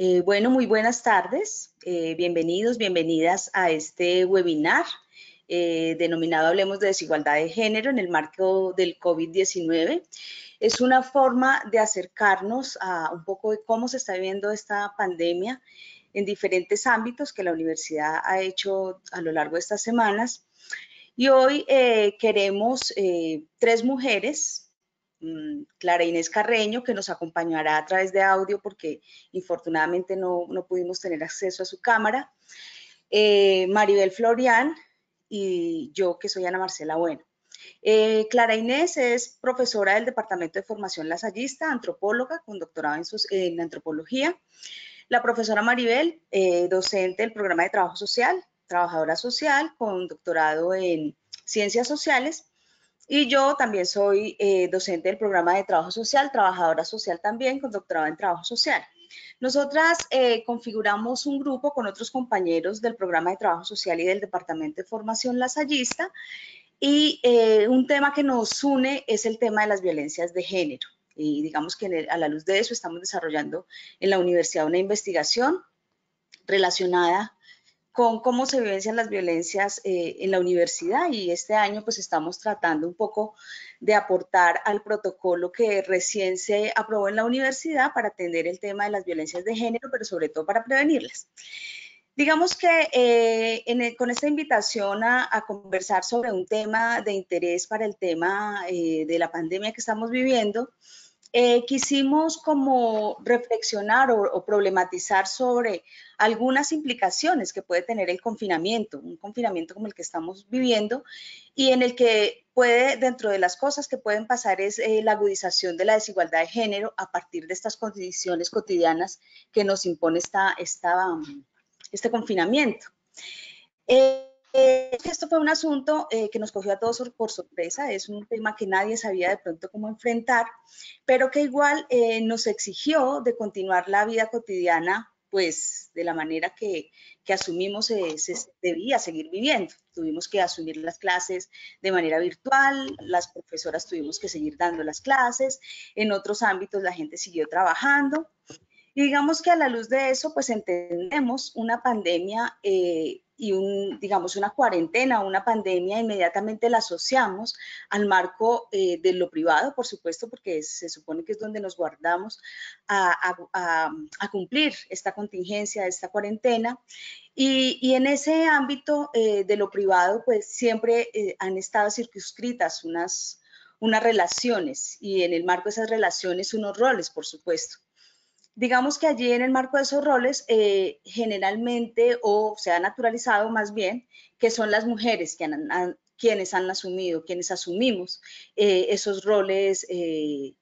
Eh, bueno, muy buenas tardes. Eh, bienvenidos, bienvenidas a este webinar eh, denominado Hablemos de Desigualdad de Género en el marco del COVID-19. Es una forma de acercarnos a un poco de cómo se está viviendo esta pandemia en diferentes ámbitos que la universidad ha hecho a lo largo de estas semanas. Y hoy queremos tres mujeres Mm, Clara Inés Carreño, que nos acompañará a través de audio porque infortunadamente no, pudimos tener acceso a su cámara, eh, Maribel Florian y yo, que soy Ana Marcela Bueno. Eh, Clara Inés es profesora del Departamento de Formación Lasallista, antropóloga con doctorado en, antropología. La profesora Maribel, eh, docente del programa de trabajo social, trabajadora social con doctorado en ciencias sociales y yo también soy eh, docente del programa de trabajo social, trabajadora social también, con doctorado en trabajo social. Nosotras eh, configuramos un grupo con otros compañeros del programa de trabajo social y del departamento de formación lasallista y eh, un tema que nos une es el tema de las violencias de género. Y digamos que a la luz de eso estamos desarrollando en la universidad una investigación relacionada con cómo se vivencian las violencias eh, en la universidad y este año pues estamos tratando un poco de aportar al protocolo que recién se aprobó en la universidad para atender el tema de las violencias de género, pero sobre todo para prevenirlas. Digamos que eh, e, con esta invitación a, conversar sobre un tema de interés para el tema eh, de la pandemia que estamos viviendo, eh, quisimos como reflexionar o, problematizar sobre algunas implicaciones que puede tener el confinamiento, un confinamiento como el que estamos viviendo y en el que puede, dentro de las cosas que pueden pasar es eh, la agudización de la desigualdad de género a partir de estas condiciones cotidianas que nos impone esta, este confinamiento. Eh, eh, esto fue un asunto eh, que nos cogió a todos por sorpresa, es un tema que nadie sabía de pronto cómo enfrentar, pero que igual eh, nos exigió de continuar la vida cotidiana pues de la manera que, asumimos se, debía seguir viviendo. Tuvimos que asumir las clases de manera virtual, las profesoras tuvimos que seguir dando las clases, en otros ámbitos la gente siguió trabajando. Y digamos que a la luz de eso, pues entendemos una pandemia eh, y un, digamos, una cuarentena, una pandemia, inmediatamente la asociamos al marco eh, de lo privado, por supuesto, porque se supone que es donde nos guardamos a, cumplir esta contingencia, esta cuarentena. Y, en ese ámbito eh, de lo privado, pues siempre eh, han estado circunscritas unas, unas relaciones y en el marco de esas relaciones unos roles, por supuesto. Digamos que allí en el marco de esos roles, eh, generalmente o se ha naturalizado más bien que son las mujeres quienes han asumido, quienes asumimos eh, esos roles eh,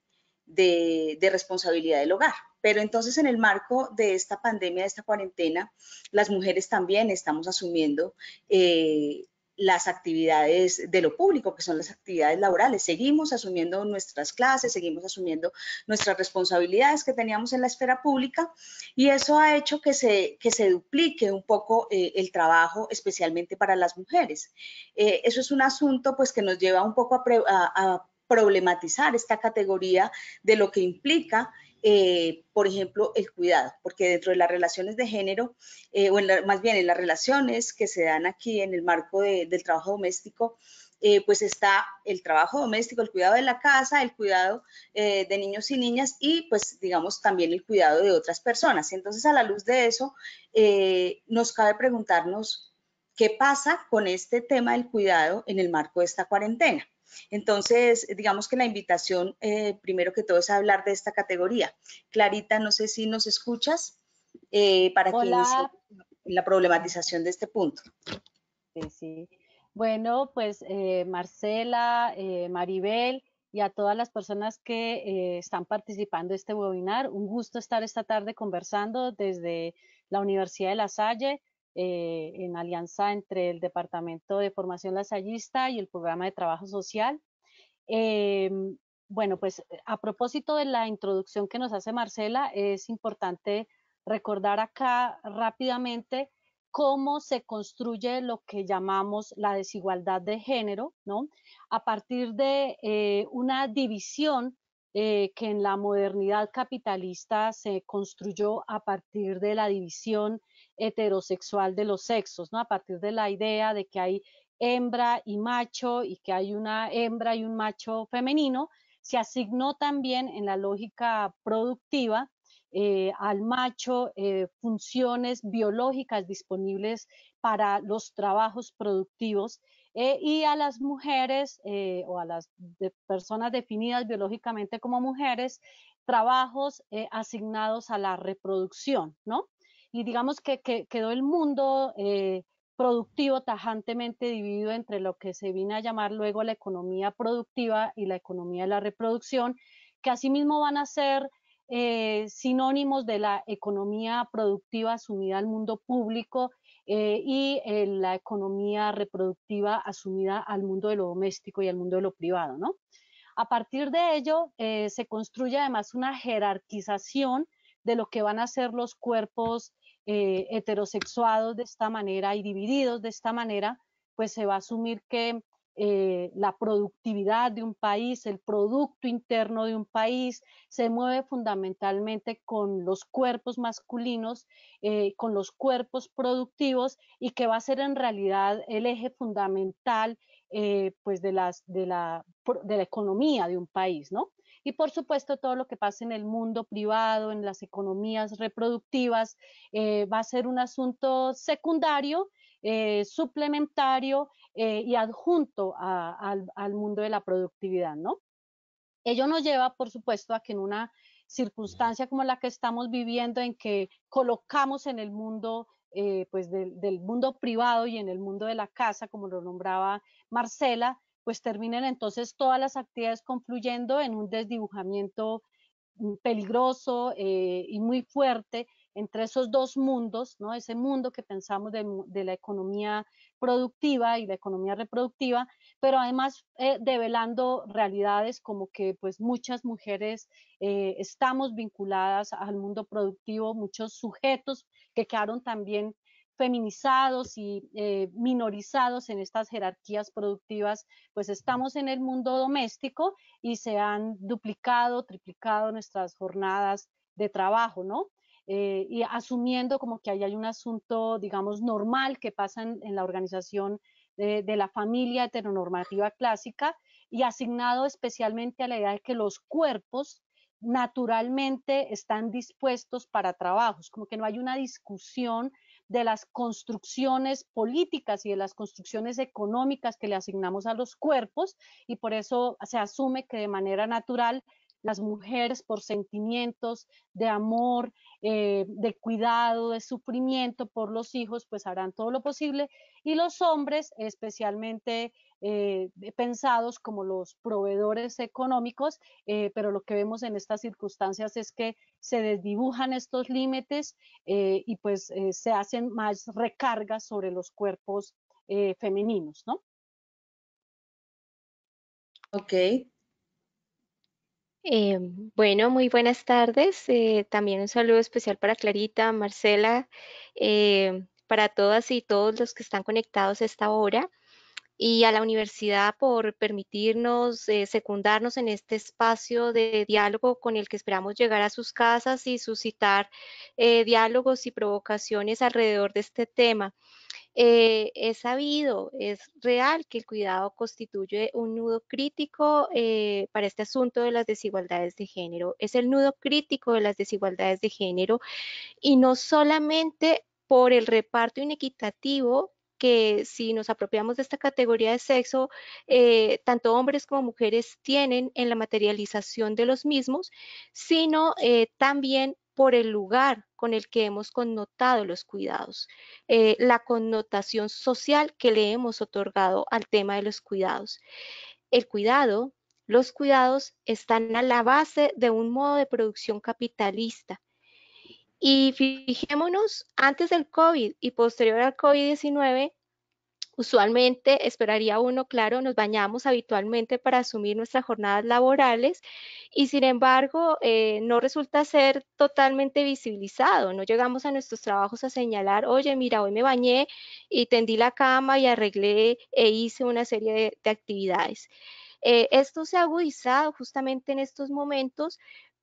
de, responsabilidad del hogar. Pero entonces en el marco de esta pandemia, de esta cuarentena, las mujeres también estamos asumiendo las actividades de lo público, que son las actividades laborales. Seguimos asumiendo nuestras clases, seguimos asumiendo nuestras responsabilidades que teníamos en la esfera pública y eso ha hecho que se, se duplique un poco eh, el trabajo, especialmente para las mujeres. Eh, eso es un asunto pues, que nos lleva un poco a problematizar esta categoría de lo que implica eh, por ejemplo, el cuidado, porque dentro de las relaciones de género, eh, o más bien en las relaciones que se dan aquí en el marco del trabajo doméstico, eh, pues está el trabajo doméstico, el cuidado de la casa, el cuidado de niños y niñas y pues digamos también el cuidado de otras personas. Entonces a la luz de eso nos cabe preguntarnos qué pasa con este tema del cuidado en el marco de esta cuarentena. Entonces, digamos que la invitación, eh, primero que todo, es hablar de esta categoría. Clarita, no sé si nos escuchas eh, para que inicie la problematización de este punto. Sí, Bueno, pues eh, Marcela, Maribel y a todas las personas que están participando de este webinar, un gusto estar esta tarde conversando desde la Universidad de La Salle eh, en alianza entre el Departamento de Formación Lasallista y el Programa de Trabajo Social. Eh, bueno, pues eh, a propósito de la introducción que nos hace Marcela, es importante recordar acá rápidamente cómo se construye lo que llamamos la desigualdad de género, ¿no? A partir de una división que en la modernidad capitalista se construyó a partir de la división heterosexual de los sexos, ¿no? A partir de la idea de que hay hembra y macho y que hay una hembra y un macho femenino, se asignó también en la lógica productiva eh, al macho eh, funciones biológicas disponibles para los trabajos productivos eh, y a las mujeres o a las personas definidas biológicamente como mujeres trabajos asignados a la reproducción, ¿no? y digamos que, quedó el mundo eh, productivo tajantemente dividido entre lo que se vino a llamar luego la economía productiva y la economía de la reproducción, que asimismo van a ser eh, sinónimos de la economía productiva asumida al mundo público eh, y la economía reproductiva asumida al mundo de lo doméstico y al mundo de lo privado, A partir de ello, se construye además una jerarquización de lo que van a ser los cuerpos eh, heterosexuados de esta manera y divididos de esta manera, pues se va a asumir que eh, la productividad de un país, el producto interno de un país, se mueve fundamentalmente con los cuerpos masculinos, eh, con los cuerpos productivos y que va a ser en realidad el eje fundamental pues de, la, de la economía de un país, ¿no? y por supuesto todo lo que pasa en el mundo privado, en las economías reproductivas, eh, va a ser un asunto secundario, eh, suplementario eh, y adjunto al, mundo de la productividad, ¿no? Ello nos lleva, por supuesto, a que en una circunstancia como la que estamos viviendo, en que colocamos en el mundo pues del, mundo privado y en el mundo de la casa, como lo nombraba Marcela, pues terminan entonces todas las actividades confluyendo en un desdibujamiento mm, peligroso eh, y muy fuerte entre esos dos mundos, ¿no? ese mundo que pensamos de, la economía productiva y la economía reproductiva, pero además eh, develando realidades como que pues muchas mujeres eh, estamos vinculadas al mundo productivo, muchos sujetos que quedaron también feminizados y eh, minorizados en estas jerarquías productivas, pues estamos en el mundo doméstico y se han duplicado, triplicado nuestras jornadas de trabajo, ¿no? Eh, y asumiendo como que ahí hay un asunto, digamos, normal que pasa en, la organización de, de, la familia heteronormativa clásica y asignado especialmente a la idea de que los cuerpos naturalmente están dispuestos para trabajos, como que no hay una discusión de las construcciones políticas y de las construcciones económicas que le asignamos a los cuerpos y por eso se asume que de manera natural las mujeres por sentimientos de amor, eh, de cuidado, de sufrimiento por los hijos, pues harán todo lo posible. Y los hombres, especialmente eh, pensados como los proveedores económicos, eh, pero lo que vemos en estas circunstancias es que se desdibujan estos límites y pues se hacen más recargas sobre los cuerpos femeninos, ¿no? Ok, Em, bueno, muy buenas tardes. Eh, también un saludo especial para Clarita, Marcela, em, para todas y todos los que están conectados a esta hora y a la universidad por permitirnos eh, secundarnos en este espacio de diálogo con el que esperamos llegar a sus casas y suscitar eh, diálogos y provocaciones alrededor de este tema es eh, sabido, es real que el cuidado constituye un nudo crítico eh, para este asunto de las desigualdades de género. Es el nudo crítico de las desigualdades de género y no solamente por el reparto inequitativo que si nos apropiamos de esta categoría de sexo, eh, tanto hombres como mujeres tienen en la materialización de los mismos, sino también por el lugar con el que hemos connotado los cuidados, eh, la connotación social que le hemos otorgado al tema de los cuidados. El cuidado, los cuidados están a la base de un modo de producción capitalista. Y fijémonos, antes del COVID y posterior al COVID-19, Usualmente esperaría uno, claro, nos bañamos habitualmente para asumir nuestras jornadas laborales y sin embargo eh, no resulta ser totalmente visibilizado. No llegamos a nuestros trabajos a señalar, oye, mira, hoy me bañé y tendí la cama y arreglé e hice una serie de, actividades. Eh, esto se ha agudizado justamente en estos momentos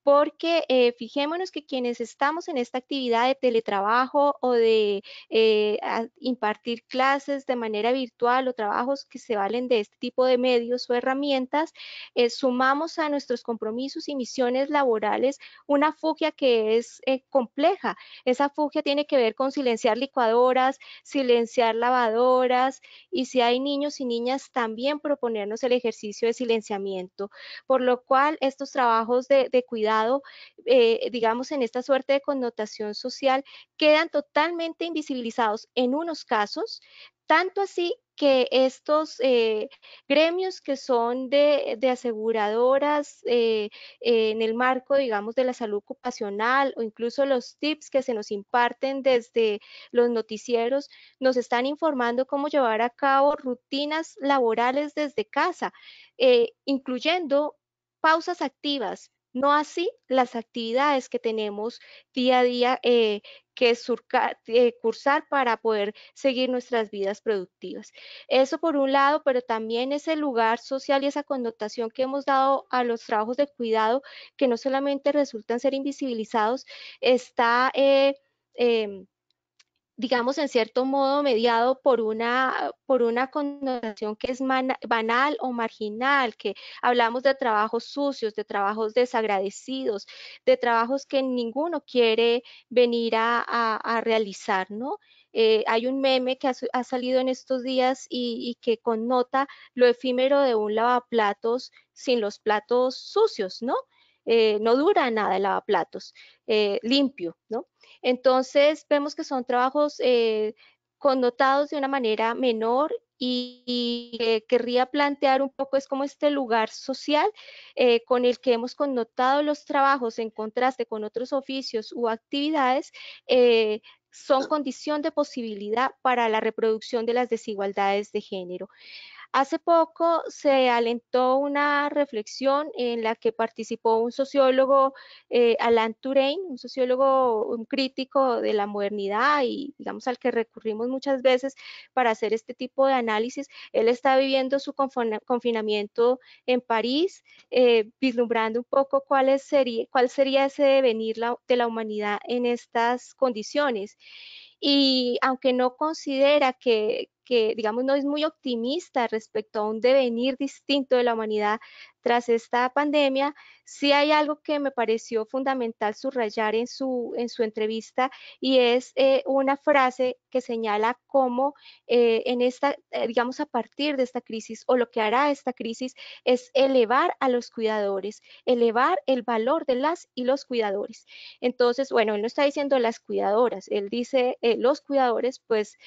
porque eh, fijémonos que quienes estamos en esta actividad de teletrabajo o de eh, impartir clases de manera virtual o trabajos que se valen de este tipo de medios o herramientas, eh, sumamos a nuestros compromisos y misiones laborales una fugia que es compleja. Esa fugia tiene que ver con silenciar licuadoras, silenciar lavadoras y si hay niños y niñas también proponernos el ejercicio de silenciamiento, por lo cual estos trabajos de cuidado eh, digamos, en esta suerte de connotación social, quedan totalmente invisibilizados en unos casos, tanto así que estos eh, gremios que son de, aseguradoras eh, en el marco, digamos, de la salud ocupacional o incluso los tips que se nos imparten desde los noticieros, nos están informando cómo llevar a cabo rutinas laborales desde casa, incluyendo pausas activas, no así las actividades que tenemos día a día eh, que eh, cursar para poder seguir nuestras vidas productivas. Eso por un lado, pero también ese lugar social y esa connotación que hemos dado a los trabajos de cuidado, que no solamente resultan ser invisibilizados, está... Eh, em, digamos, en cierto modo mediado por una, por una connotación que es banal o marginal, que hablamos de trabajos sucios, de trabajos desagradecidos, de trabajos que ninguno quiere venir a, realizar, ¿no? Eh, hay un meme que ha, salido en estos días y, y, que connota lo efímero de un lavaplatos sin los platos sucios, ¿no? Eh, no dura nada el lavaplatos eh, limpio, ¿no? Entonces vemos que son trabajos eh, connotados de una manera menor y, y querría plantear un poco es como este lugar social con el que hemos connotado los trabajos en contraste con otros oficios u actividades son condición de posibilidad para la reproducción de las desigualdades de género. Hace poco se alentó una reflexión en la que participó un sociólogo, eh, Alain Touraine, un sociólogo, crítico de la modernidad y digamos al que recurrimos muchas veces para hacer este tipo de análisis. Él está viviendo su confinamiento en París, eh, vislumbrando un poco cuál, sería, cuál sería ese devenir de la humanidad en estas condiciones y aunque no considera que, que, digamos, no es muy optimista respecto a un devenir distinto de la humanidad, tras esta pandemia, sí hay algo que me pareció fundamental subrayar en su, en su entrevista y es eh, una frase que señala cómo eh, en esta, eh, digamos, a partir de esta crisis o lo que hará esta crisis es elevar a los cuidadores, elevar el valor de las y los cuidadores. Entonces, bueno, él no está diciendo las cuidadoras, él dice los cuidadores, pues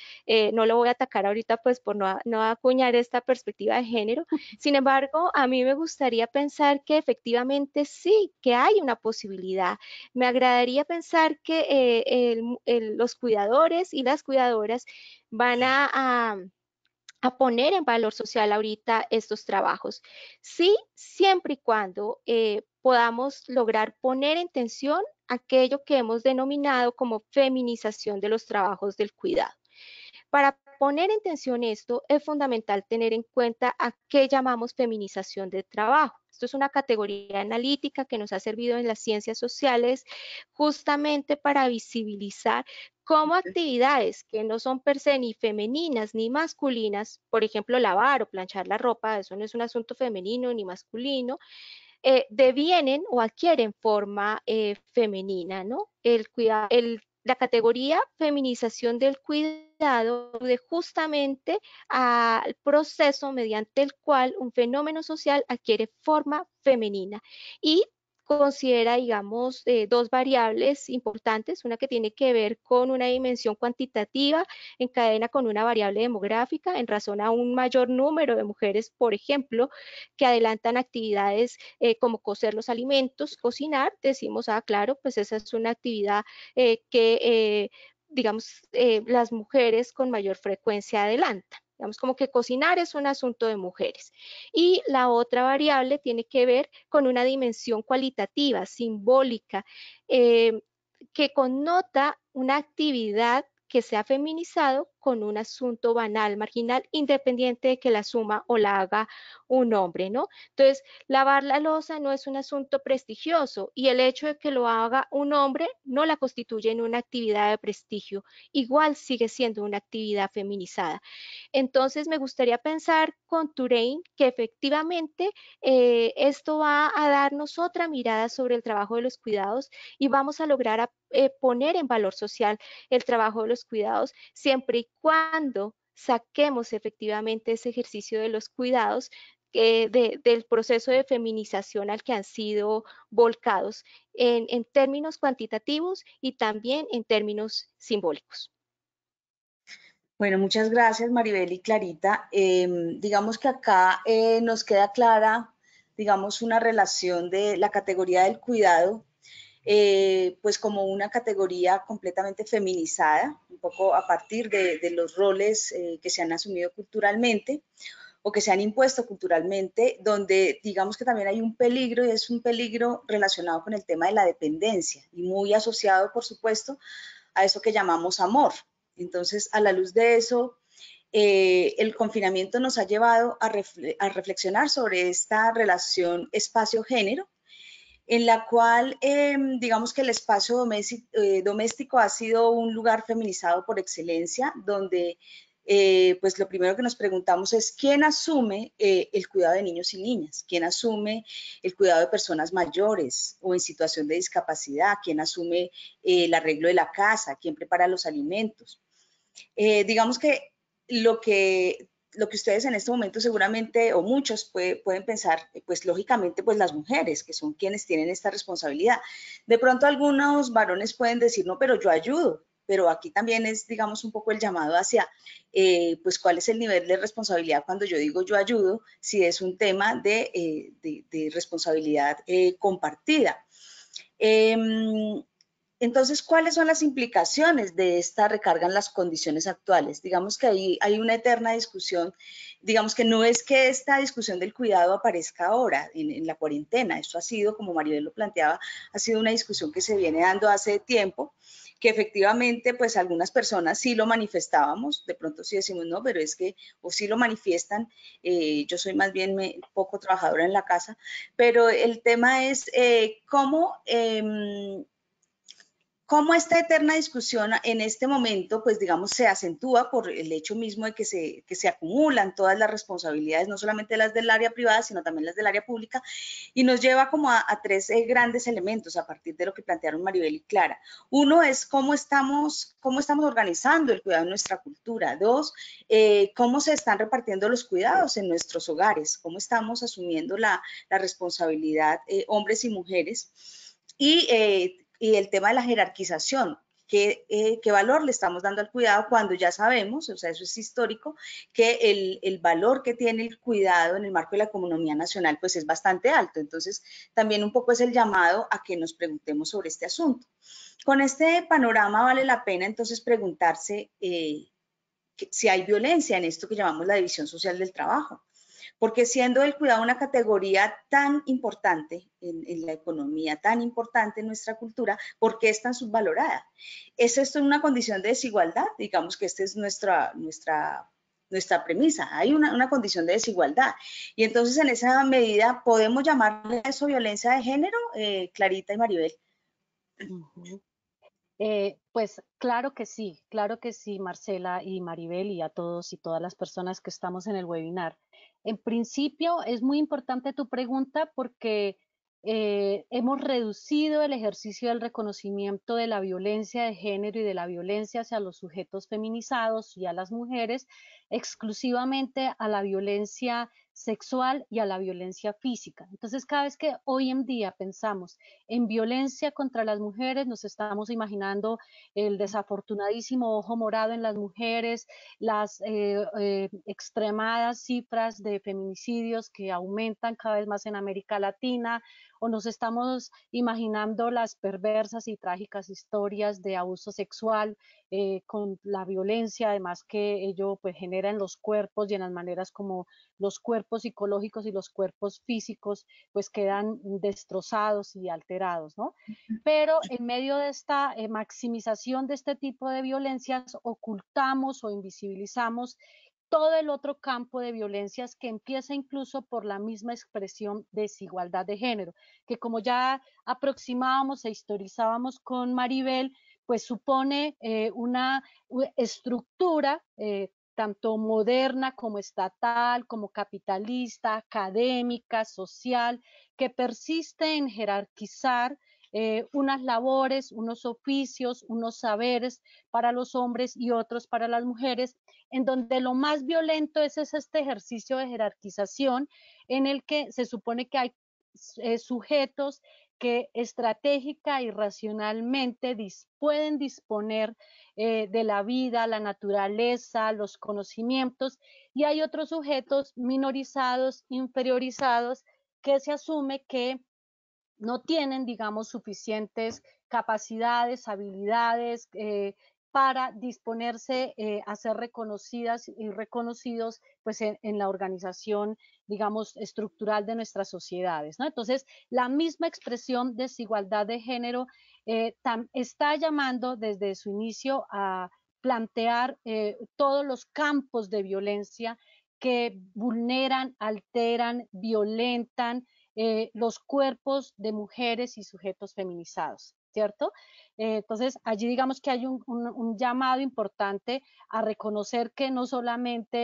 no lo voy a atacar ahorita pues por no, no acuñar esta perspectiva de género. Sin embargo, a mí me gustaría gustaría pensar que efectivamente sí, que hay una posibilidad. Me agradaría pensar que eh, los cuidadores y las cuidadoras van a, poner en valor social ahorita estos trabajos. Sí, siempre y cuando eh, podamos lograr poner en tensión aquello que hemos denominado como feminización de los trabajos del cuidado. Para poner en tensión esto, es fundamental tener en cuenta a qué llamamos feminización de trabajo. Esto es una categoría analítica que nos ha servido en las ciencias sociales justamente para visibilizar cómo actividades que no son per se ni femeninas ni masculinas, por ejemplo, lavar o planchar la ropa, eso no es un asunto femenino ni masculino, eh, devienen o adquieren forma eh, femenina, ¿no? El, cuidado, el la categoría feminización del cuidado de justamente al proceso mediante el cual un fenómeno social adquiere forma femenina y considera, digamos, eh, dos variables importantes, una que tiene que ver con una dimensión cuantitativa en cadena con una variable demográfica en razón a un mayor número de mujeres, por ejemplo, que adelantan actividades eh, como cocer los alimentos, cocinar, decimos, ah, claro, pues esa es una actividad eh, que, digamos, las mujeres con mayor frecuencia adelantan. Digamos como que cocinar es un asunto de mujeres. Y la otra variable tiene que ver con una dimensión cualitativa, simbólica, eh, que connota una actividad que se ha feminizado con un asunto banal, marginal, independiente de que la suma o la haga un hombre, ¿no? Entonces, lavar la losa no es un asunto prestigioso y el hecho de que lo haga un hombre no la constituye en una actividad de prestigio, igual sigue siendo una actividad feminizada. Entonces, me gustaría pensar con Turein que efectivamente eh, esto va a darnos otra mirada sobre el trabajo de los cuidados y vamos a lograr eh, poner en valor social el trabajo de los cuidados siempre y cuando saquemos efectivamente ese ejercicio de los cuidados eh, del proceso de feminización al que han sido volcados en, términos cuantitativos y también en términos simbólicos. Bueno, muchas gracias Maribel y Clarita. Em, digamos que acá eh, nos queda clara, digamos, una relación de la categoría del cuidado eh, pues como una categoría completamente feminizada, un poco a partir de, los roles eh, que se han asumido culturalmente o que se han impuesto culturalmente, donde digamos que también hay un peligro y es un peligro relacionado con el tema de la dependencia y muy asociado, por supuesto, a eso que llamamos amor. Entonces, a la luz de eso, eh, el confinamiento nos ha llevado a reflexionar sobre esta relación espacio-género en la cual em, digamos que el espacio eh, doméstico ha sido un lugar feminizado por excelencia, donde eh, pues lo primero que nos preguntamos es quién asume eh, el cuidado de niños y niñas, quién asume el cuidado de personas mayores o en situación de discapacidad, quién asume el arreglo de la casa, quién prepara los alimentos. digamos que lo que lo que ustedes en este momento seguramente o muchos pueden pensar, eh, pues lógicamente, pues las mujeres, que son quienes tienen esta responsabilidad. De pronto algunos varones pueden decir, no, pero yo ayudo, pero aquí también es, digamos, un poco el llamado hacia, eh, pues, cuál es el nivel de responsabilidad cuando yo digo yo ayudo, si es un tema de, eh, de responsabilidad compartida. Em, entonces, ¿cuáles son las implicaciones de esta recarga en las condiciones actuales? Digamos que ahí hay una eterna discusión, digamos que no es que esta discusión del cuidado aparezca ahora en, la cuarentena, esto ha sido, como Maribel lo planteaba, ha sido una discusión que se viene dando hace tiempo, que efectivamente pues algunas personas sí lo manifestábamos, de pronto sí decimos no, pero es que o sí lo manifiestan, eh, yo soy más bien poco trabajadora en la casa, pero el tema es eh, cómo... Em, cómo esta eterna discusión en este momento, pues digamos, se acentúa por el hecho mismo de que se, que se acumulan todas las responsabilidades, no solamente las del área privada, sino también las del área pública, y nos lleva como a, tres eh, grandes elementos a partir de lo que plantearon Maribel y Clara. Uno es cómo estamos, cómo estamos organizando el cuidado en nuestra cultura. Dos, eh, cómo se están repartiendo los cuidados en nuestros hogares, cómo estamos asumiendo la, la responsabilidad eh, hombres y mujeres. Y y el tema de la jerarquización. ¿Qué, eh, qué valor le estamos dando al cuidado cuando ya sabemos, o sea, eso es histórico, que el, valor que tiene el cuidado en el marco de la economía nacional pues es bastante alto. Entonces, también un poco es el llamado a que nos preguntemos sobre este asunto. Con este panorama vale la pena entonces preguntarse eh, si hay violencia en esto que llamamos la división social del trabajo porque siendo el cuidado una categoría tan importante en, la economía, tan importante en nuestra cultura, ¿por qué es tan subvalorada? ¿Es esto una condición de desigualdad? Digamos que esta es nuestra, nuestra, nuestra premisa, hay una, una condición de desigualdad. Y entonces en esa medida, ¿podemos llamarle eso violencia de género, eh, Clarita y Maribel? Eh, pues claro que sí, claro que sí, Marcela y Maribel y a todos y todas las personas que estamos en el webinar. En principio, es muy importante tu pregunta porque eh, hemos reducido el ejercicio del reconocimiento de la violencia de género y de la violencia hacia los sujetos feminizados y a las mujeres exclusivamente a la violencia sexual y a la violencia física. Entonces, cada vez que hoy en día pensamos en violencia contra las mujeres, nos estamos imaginando el desafortunadísimo ojo morado en las mujeres, las eh, eh, extremadas cifras de feminicidios que aumentan cada vez más en América Latina, o nos estamos imaginando las perversas y trágicas historias de abuso sexual eh, con la violencia, además que ello pues genera en los cuerpos y en las maneras como los cuerpos psicológicos y los cuerpos físicos pues quedan destrozados y alterados, ¿no? Pero en medio de esta eh, maximización de este tipo de violencias ocultamos o invisibilizamos todo el otro campo de violencias que empieza incluso por la misma expresión desigualdad de género, que como ya aproximábamos e historizábamos con Maribel, pues supone eh, una estructura eh, tanto moderna como estatal, como capitalista, académica, social, que persiste en jerarquizar eh, unas labores, unos oficios, unos saberes para los hombres y otros para las mujeres, en donde lo más violento es, este ejercicio de jerarquización en el que se supone que hay eh, sujetos que estratégica y racionalmente pueden disponer eh, de la vida, la naturaleza, los conocimientos, y hay otros sujetos minorizados, inferiorizados, que se asume que no tienen, digamos, suficientes capacidades, habilidades, eh, para disponerse eh, a ser reconocidas y reconocidos pues en, la organización, digamos, estructural de nuestras sociedades. Entonces, la misma expresión desigualdad de género eh, está llamando desde su inicio a plantear eh, todos los campos de violencia que vulneran, alteran, violentan los cuerpos de mujeres y sujetos feminizados. ¿cierto? Eh, entonces, allí digamos que hay un, llamado importante a reconocer que no solamente,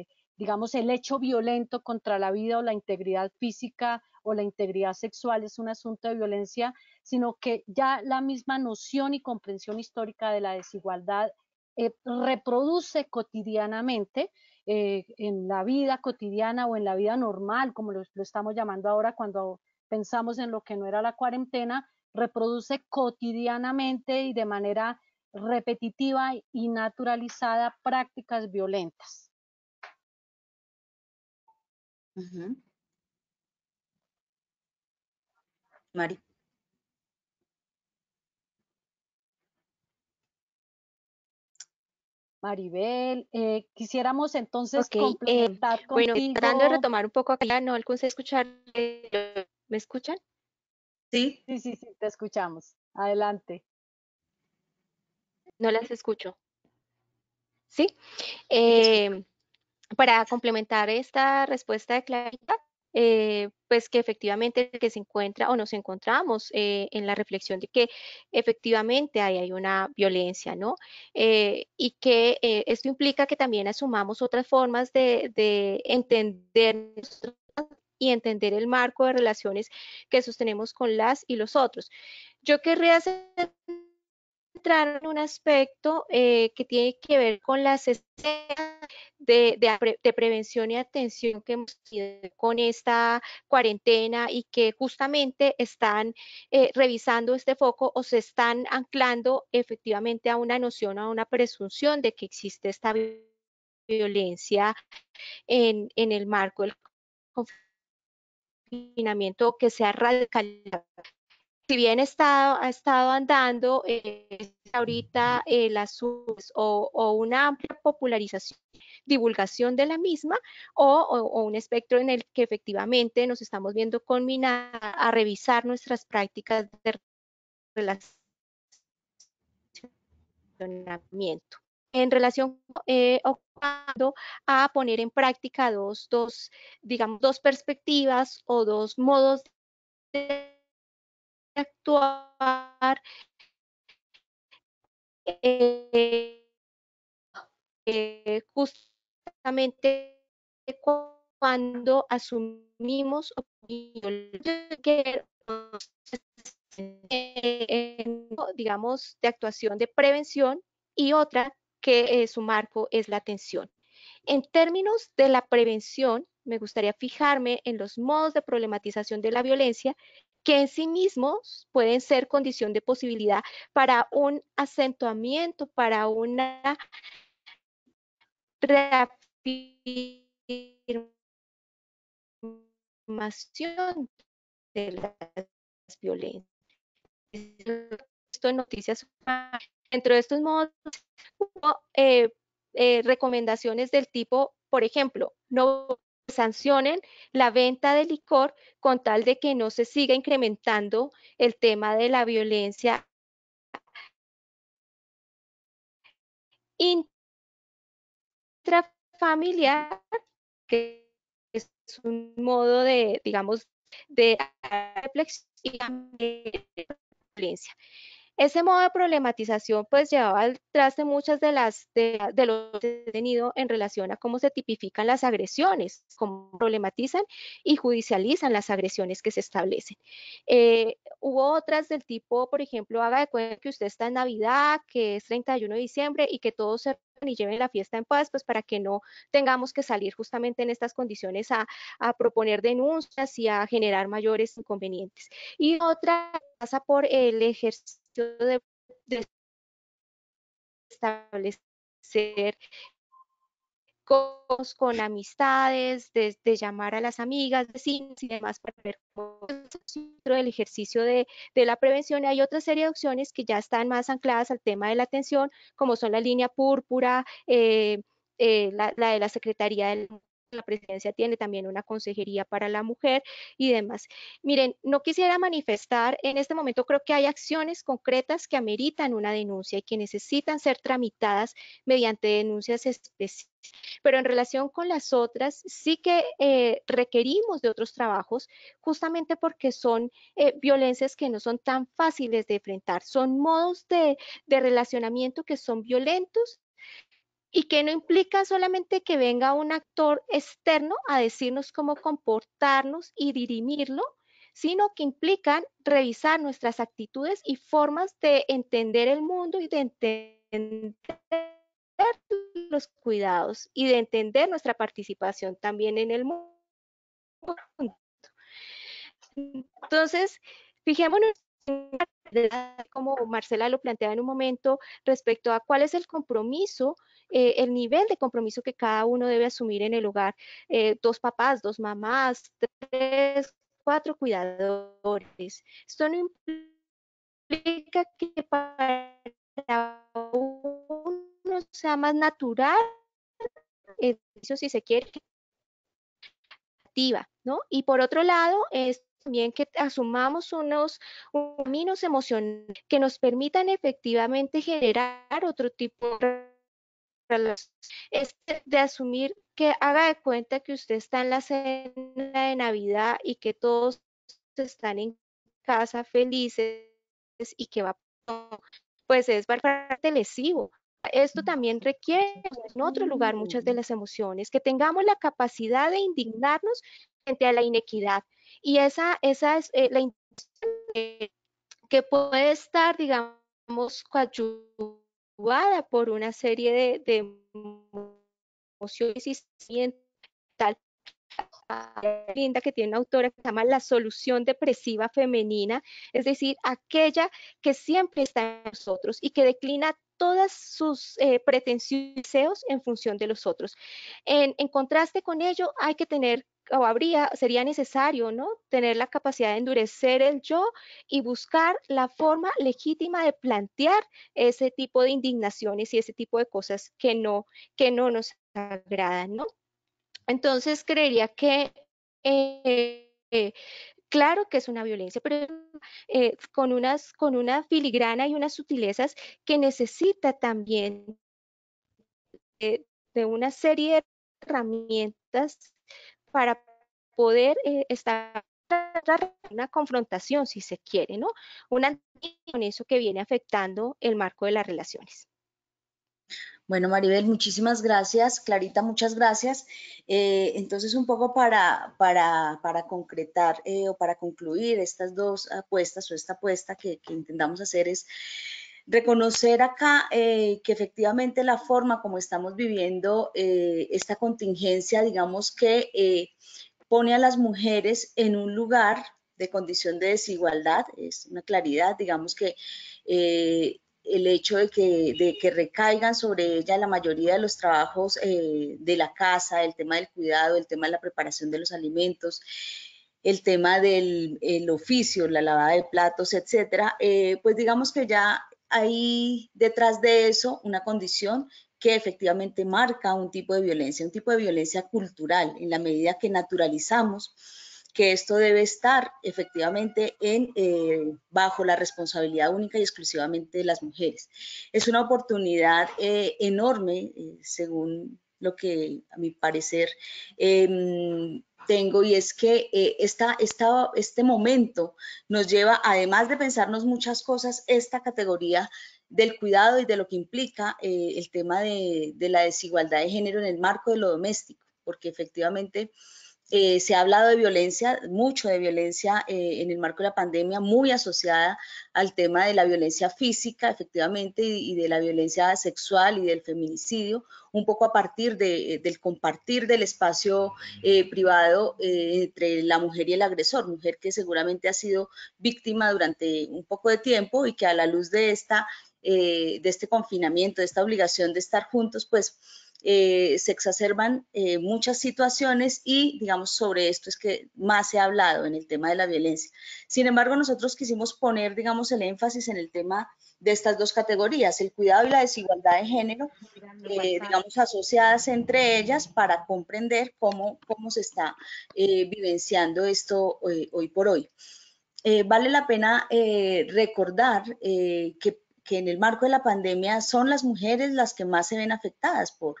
eh, digamos, el hecho violento contra la vida o la integridad física o la integridad sexual es un asunto de violencia, sino que ya la misma noción y comprensión histórica de la desigualdad eh, reproduce cotidianamente en la vida cotidiana o en la vida normal, como lo, estamos llamando ahora cuando pensamos en lo que no era la cuarentena, reproduce cotidianamente y de manera repetitiva y naturalizada prácticas violentas. Maribel, eh, quisiéramos entonces completar, eh, complementar tratando de retomar un poco acá, no a escuchar, ¿me escuchan? Sí. Sí, sí, te escuchamos. Adelante. No las escucho. Sí. Em, para complementar esta respuesta de Clarita, eh, pues que efectivamente que se encuentra o nos encontramos eh, en la reflexión de que efectivamente hay una violencia, ¿no? Eh, y que esto implica que también asumamos otras formas de, entender y entender el marco de relaciones que sostenemos con las y los otros. Yo querría centrar en un aspecto eh, que tiene que ver con las escenas de, prevención y atención que hemos tenido con esta cuarentena y que justamente están eh, revisando este foco o se están anclando efectivamente a una noción, a una presunción de que existe esta violencia en el marco del conflicto que sea radical. Si bien estado ha estado andando eh, ahorita la eh, las o, una amplia popularización, divulgación de la misma, o, un espectro en el que efectivamente nos estamos viendo conminados a revisar nuestras prácticas de relacionamiento en relación eh, a poner en práctica dos, dos, digamos, dos perspectivas o dos modos de actuar eh, eh, justamente cuando asumimos digamos de actuación de prevención y otra que eh, su marco es la atención. En términos de la prevención, me gustaría fijarme en los modos de problematización de la violencia que en sí mismos pueden ser condición de posibilidad para un acentuamiento, para una reafirmación de las violencias. Esto en noticias Dentro de estos modos, eh, eh, recomendaciones del tipo, por ejemplo, no sancionen la venta de licor con tal de que no se siga incrementando el tema de la violencia intrafamiliar, que es un modo de, digamos, de violencia. Ese modo de problematización pues llevaba al traste muchas de las de, los lo tenido en relación a cómo se tipifican las agresiones, cómo problematizan y judicializan las agresiones que se establecen. Eh, hubo otras del tipo, por ejemplo, haga de cuenta que usted está en Navidad, que es 31 de diciembre y que todos se y lleven la fiesta en paz, pues para que no tengamos que salir justamente en estas condiciones a, a proponer denuncias y a generar mayores inconvenientes. Y otra pasa por el ejercicio de, establecer con, con amistades, de, llamar a las amigas, vecinos y demás para ver cómo dentro del ejercicio de, la prevención. Hay otra serie de opciones que ya están más ancladas al tema de la atención, como son la línea púrpura, eh, eh, la, de la Secretaría del la presidencia tiene también una consejería para la mujer y demás. Miren, no quisiera manifestar, en este momento creo que hay acciones concretas que ameritan una denuncia y que necesitan ser tramitadas mediante denuncias específicas. Pero en relación con las otras, sí que eh, requerimos de otros trabajos justamente porque son eh, violencias que no son tan fáciles de enfrentar, son modos de relacionamiento que son violentos y que no implica solamente que venga un actor externo a decirnos cómo comportarnos y dirimirlo, sino que implican revisar nuestras actitudes y formas de entender el mundo y de entender los cuidados y de entender nuestra participación también en el mundo. Entonces, fijémonos como Marcela lo planteaba en un momento, respecto a cuál es el compromiso, eh, el nivel de compromiso que cada uno debe asumir en el hogar. Eh, dos papás, dos mamás, tres, cuatro cuidadores. Esto no implica que para uno sea más natural, eso si se quiere, activa, ¿no? Y por otro lado, también que asumamos unos, caminos emocionales que nos permitan efectivamente generar otro tipo de relaciones. Es de asumir que haga de cuenta que usted está en la cena de Navidad y que todos están en casa felices y que va pues es bastante lesivo. Esto también requiere en otro lugar muchas de mm. las emociones, que tengamos la capacidad de indignarnos frente a la inequidad, y esa, esa es eh, la intención que puede estar, digamos, coadyuvada por una serie de, emociones y tal linda que tiene una autora que se llama La solución depresiva femenina, es decir, aquella que siempre está en nosotros y que declina todas sus eh, pretensiones en función de los otros. en, contraste con ello, hay que tener o habría, sería necesario, ¿no? Tener la capacidad de endurecer el yo y buscar la forma legítima de plantear ese tipo de indignaciones y ese tipo de cosas que no, que no nos agradan, ¿no? Entonces, creería que, eh, eh, claro que es una violencia, pero eh, con, unas, con una filigrana y unas sutilezas que necesita también de una serie de herramientas para poder eh, estar estar una confrontación, si se quiere, ¿no? Una con eso que viene afectando el marco de las relaciones. Bueno, Maribel, muchísimas gracias. Clarita, muchas gracias. Eh, entonces, un poco para, para, concretar eh, o para concluir estas dos apuestas o esta apuesta que intentamos hacer es Reconocer acá eh, que efectivamente la forma como estamos viviendo eh, esta contingencia, digamos que eh, pone a las mujeres en un lugar de condición de desigualdad, es una claridad, digamos que el hecho de que, de que, recaigan sobre ella la mayoría de los trabajos de la casa, el tema del cuidado, el tema de la preparación de los alimentos, el tema del oficio, la lavada de platos, etcétera, pues digamos que ya hay detrás de eso una condición que efectivamente marca un tipo de violencia, un tipo de violencia cultural, en la medida que naturalizamos que esto debe estar efectivamente eh, bajo la responsabilidad única y exclusivamente de las mujeres. Es una oportunidad eh, enorme, eh, según lo que a mi parecer em, tengo y es que eh, este momento nos lleva, además de pensarnos muchas cosas, esta categoría del cuidado y de lo que implica eh, el tema de, la desigualdad de género en el marco de lo doméstico, porque efectivamente eh, se ha hablado de violencia, mucho de violencia eh, en el marco de la pandemia, muy asociada al tema de la violencia física, efectivamente, y, de la violencia sexual y del feminicidio, un poco a partir eh, del compartir del espacio privado entre la mujer y el agresor, mujer que seguramente ha sido víctima durante un poco de tiempo y que a la luz de esta... de este confinamiento, de esta obligación de estar juntos, pues eh, se exacerban eh, muchas situaciones y, digamos, sobre esto es que más se ha hablado en el tema de la violencia. Sin embargo, nosotros quisimos poner, digamos, el énfasis en el tema de estas dos categorías, el cuidado y la desigualdad de género, eh, digamos, asociadas entre ellas para comprender cómo, cómo se está vivenciando esto hoy, por hoy. vale la pena recordar que que en el marco de la pandemia son las mujeres las que más se ven afectadas por,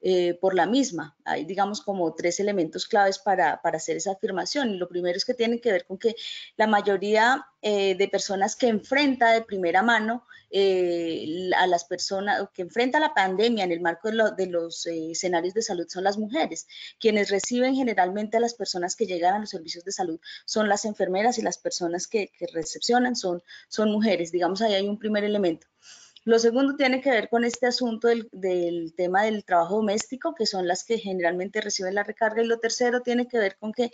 eh, por la misma. Hay, digamos, como tres elementos claves para, hacer esa afirmación. Lo primero es que tiene que ver con que la mayoría eh, de personas que enfrenta de primera mano eh, a las personas que enfrenta la pandemia en el marco de, los escenarios de salud son las mujeres. Quienes reciben generalmente a las personas que llegan a los servicios de salud son las enfermeras y las personas que, que recepcionan son, son mujeres. Digamos, ahí hay un primer elemento. Lo segundo tiene que ver con este asunto del, tema del trabajo doméstico, que son las que generalmente reciben la recarga. Y lo tercero tiene que ver con que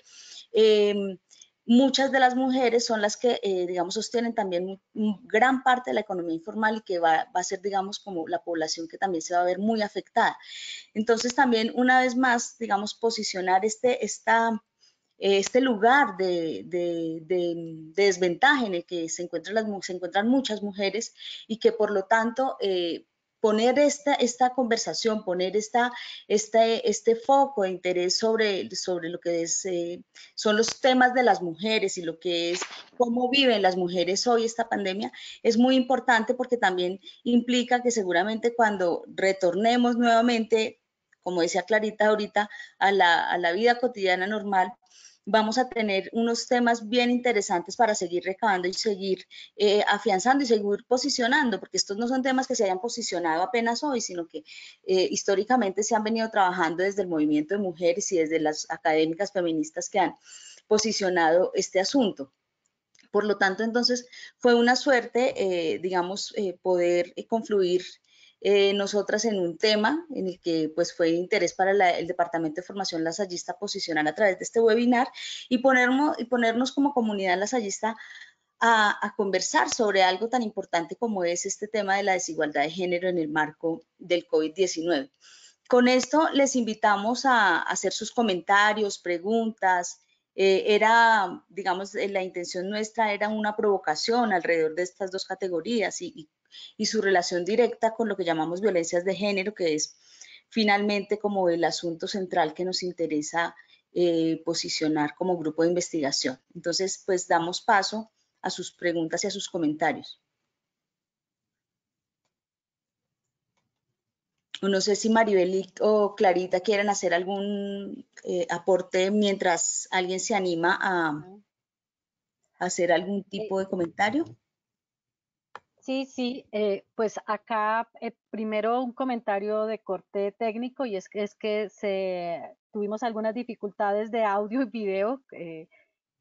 em, muchas de las mujeres son las que, eh, digamos, sostienen también gran parte de la economía informal y que va, a ser, digamos, como la población que también se va a ver muy afectada. Entonces, también, una vez más, digamos, posicionar este, esta este lugar de, de, desventaja en el que se encuentran, las, se encuentran muchas mujeres y que por lo tanto eh, poner esta, esta conversación, poner esta, este, este foco de interés sobre, sobre lo que es, eh, son los temas de las mujeres y lo que es cómo viven las mujeres hoy esta pandemia, es muy importante porque también implica que seguramente cuando retornemos nuevamente, como decía Clarita ahorita, a la, a la vida cotidiana normal, vamos a tener unos temas bien interesantes para seguir recabando y seguir eh, afianzando y seguir posicionando, porque estos no son temas que se hayan posicionado apenas hoy, sino que eh, históricamente se han venido trabajando desde el movimiento de mujeres y desde las académicas feministas que han posicionado este asunto. Por lo tanto, entonces, fue una suerte, eh, digamos, poder confluir eh, nosotras en un tema en el que pues fue interés para el Departamento de Formación Lasallista posicionar a través de este webinar y, ponernos, y ponernos como comunidad lasallista a, conversar sobre algo tan importante como es este tema de la desigualdad de género en el marco del COVID-19. Con esto les invitamos a, hacer sus comentarios, preguntas, eh, era, digamos, eh, la intención nuestra era una provocación alrededor de estas dos categorías y y su relación directa con lo que llamamos violencias de género, que es finalmente como el asunto central que nos interesa eh, posicionar como grupo de investigación. Entonces, pues damos paso a sus preguntas y a sus comentarios. No sé si Maribel o Clarita quieren hacer algún eh, aporte mientras alguien se anima a hacer algún tipo eh, de comentario. Sí, sí, eh, pues acá eh, primero un comentario de corte técnico y es, es que se, tuvimos algunas dificultades de audio y video eh,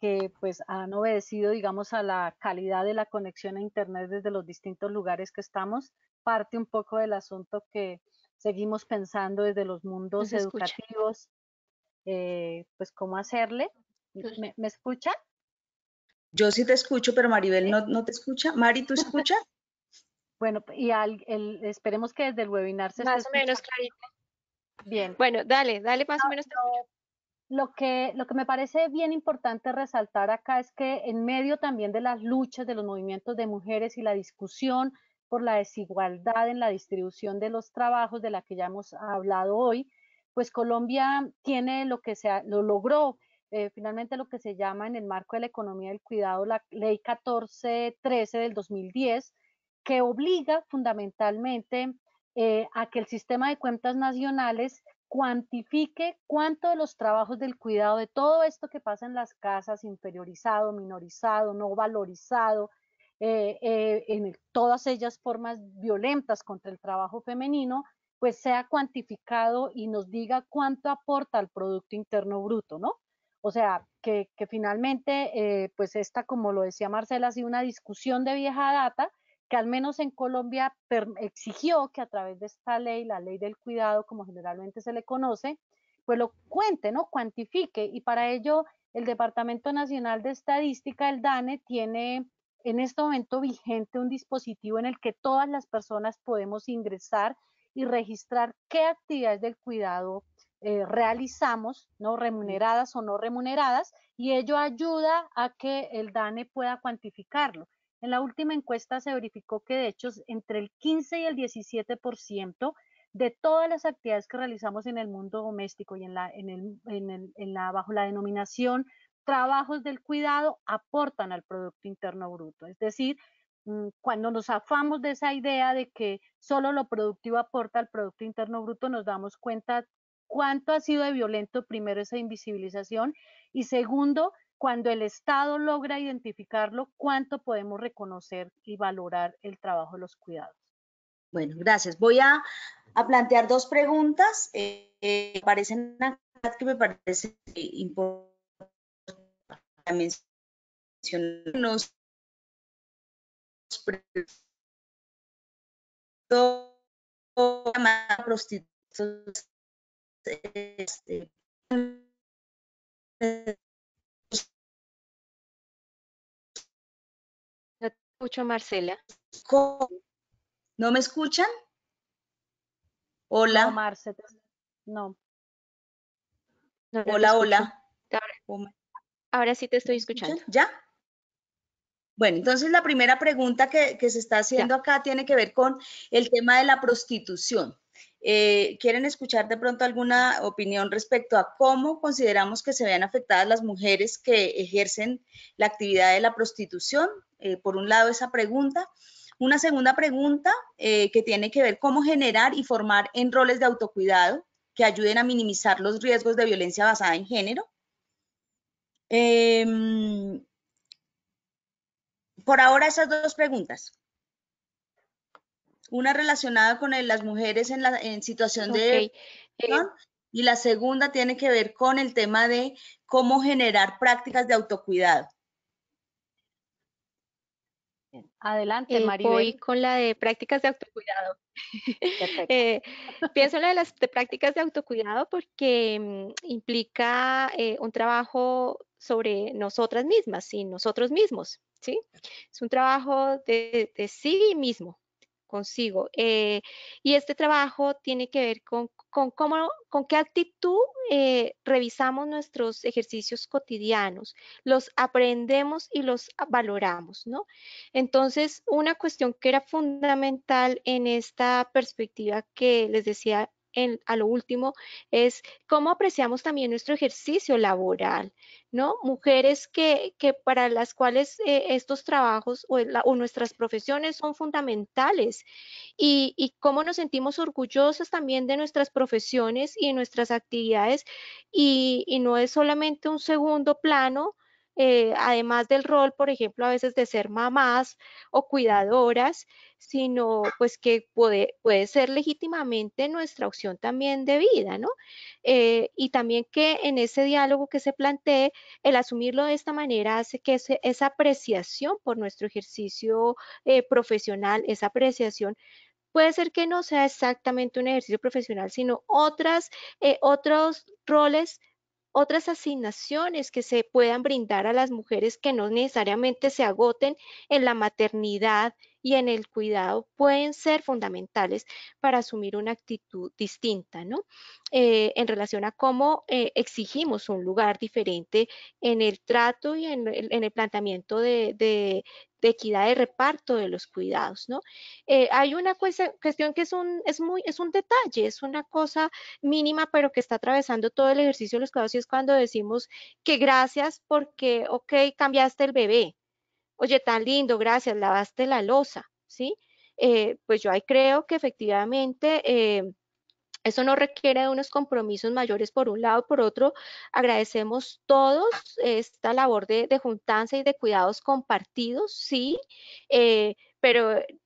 que pues han obedecido digamos a la calidad de la conexión a internet desde los distintos lugares que estamos, parte un poco del asunto que seguimos pensando desde los mundos educativos, pues cómo hacerle. ¿Me, ¿Me escucha? Yo sí te escucho, pero Maribel no, te escucha. Mari, ¿tú escuchas? bueno, y al, esperemos que desde el webinar se Más o menos, Clarita. Bien. Bueno, dale, dale más o menos. Lo que, lo que me parece bien importante resaltar acá es que en medio también de las luchas de los movimientos de mujeres y la discusión por la desigualdad en la distribución de los trabajos de la que ya hemos hablado hoy, pues Colombia tiene lo que se lo logró eh, finalmente lo que se llama en el marco de la economía del cuidado la ley 1413 del 2010, que obliga fundamentalmente eh, a que el sistema de cuentas nacionales cuantifique cuánto de los trabajos del cuidado, de todo esto que pasa en las casas, inferiorizado, minorizado, no valorizado, eh, en todas ellas formas violentas contra el trabajo femenino, pues sea cuantificado y nos diga cuánto aporta al Producto Interno Bruto, ¿no? O sea, que, finalmente, eh, pues esta, como lo decía Marcela, ha sido una discusión de vieja data que al menos en Colombia exigió que a través de esta ley, la ley del cuidado, como generalmente se le conoce, pues lo cuente, ¿no? Cuantifique. Y para ello, el Departamento Nacional de Estadística, el DANE, tiene en este momento vigente un dispositivo en el que todas las personas podemos ingresar y registrar qué actividades del cuidado eh, realizamos, no remuneradas o no remuneradas, y ello ayuda a que el DANE pueda cuantificarlo. En la última encuesta se verificó que de hecho entre el 15 y el 17% de todas las actividades que realizamos en el mundo doméstico y en la, la, bajo la denominación trabajos del cuidado aportan al Producto Interno Bruto. Es decir, mm, cuando nos afamos de esa idea de que solo lo productivo aporta al Producto Interno Bruto, nos damos cuenta cuánto ha sido de violento primero esa invisibilización y segundo, cuando el Estado logra identificarlo, cuánto podemos reconocer y valorar el trabajo de los cuidados. Bueno, gracias. Voy a, plantear dos preguntas. Eh, parecen que me parece importante mencionar no te escucho, Marcela. ¿No me escuchan? Hola. Marcela. no. hola, hola. Ahora, sí te estoy escuchando. ¿Ya? Bueno, entonces la primera pregunta que, se está haciendo acá tiene que ver con el tema de la prostitución. Eh, ¿Quieren escuchar de pronto alguna opinión respecto a cómo consideramos que se vean afectadas las mujeres que ejercen la actividad de la prostitución? Eh, por un lado, esa pregunta. Una segunda pregunta eh, que tiene que ver cómo generar y formar en roles de autocuidado que ayuden a minimizar los riesgos de violencia basada en género. Em, por ahora esas dos preguntas. Una relacionada con las mujeres en, la, situación de... Eh, y la segunda tiene que ver con el tema de cómo generar prácticas de autocuidado. Adelante, eh, María Voy con la de prácticas de autocuidado. Eh, pienso en la de las prácticas de autocuidado porque mm, implica un trabajo sobre nosotras mismas y nosotros mismos, ¿sí? Es un trabajo de, de sí mismo, consigo. Eh, y este trabajo tiene que ver con, cómo, con qué actitud eh, revisamos nuestros ejercicios cotidianos, los aprendemos y los valoramos, ¿no? Entonces, una cuestión que era fundamental en esta perspectiva que les decía a lo último es cómo apreciamos también nuestro ejercicio laboral, ¿no? Mujeres que, para las cuales eh, estos trabajos o, nuestras profesiones son fundamentales y, cómo nos sentimos orgullosas también de nuestras profesiones y nuestras actividades y no es solamente un segundo plano eh, además del rol, por ejemplo, a veces de ser mamás o cuidadoras, sino pues que puede, puede ser legítimamente nuestra opción también de vida, ¿no? Eh, y también que en ese diálogo que se plantee, el asumirlo de esta manera hace que esa apreciación por nuestro ejercicio eh, profesional, esa apreciación puede ser que no sea exactamente un ejercicio profesional, sino otras, otros roles otras asignaciones que se puedan brindar a las mujeres que no necesariamente se agoten en la maternidad, y en el cuidado pueden ser fundamentales para asumir una actitud distinta, ¿no? Eh, en relación a cómo eh, exigimos un lugar diferente en el trato y en el, en el planteamiento de, equidad de reparto de los cuidados, ¿no? Eh, hay una cuestión que es un, es, muy, es un detalle, es una cosa mínima, pero que está atravesando todo el ejercicio de los cuidados y es cuando decimos que gracias porque, ok, cambiaste el bebé, oye, tan lindo, gracias, lavaste la losa, ¿sí? Eh, pues yo ahí creo que efectivamente... Eh, eso no requiere de unos compromisos mayores por un lado, por otro, agradecemos todos esta labor de, juntanza y de cuidados compartidos, sí, eh,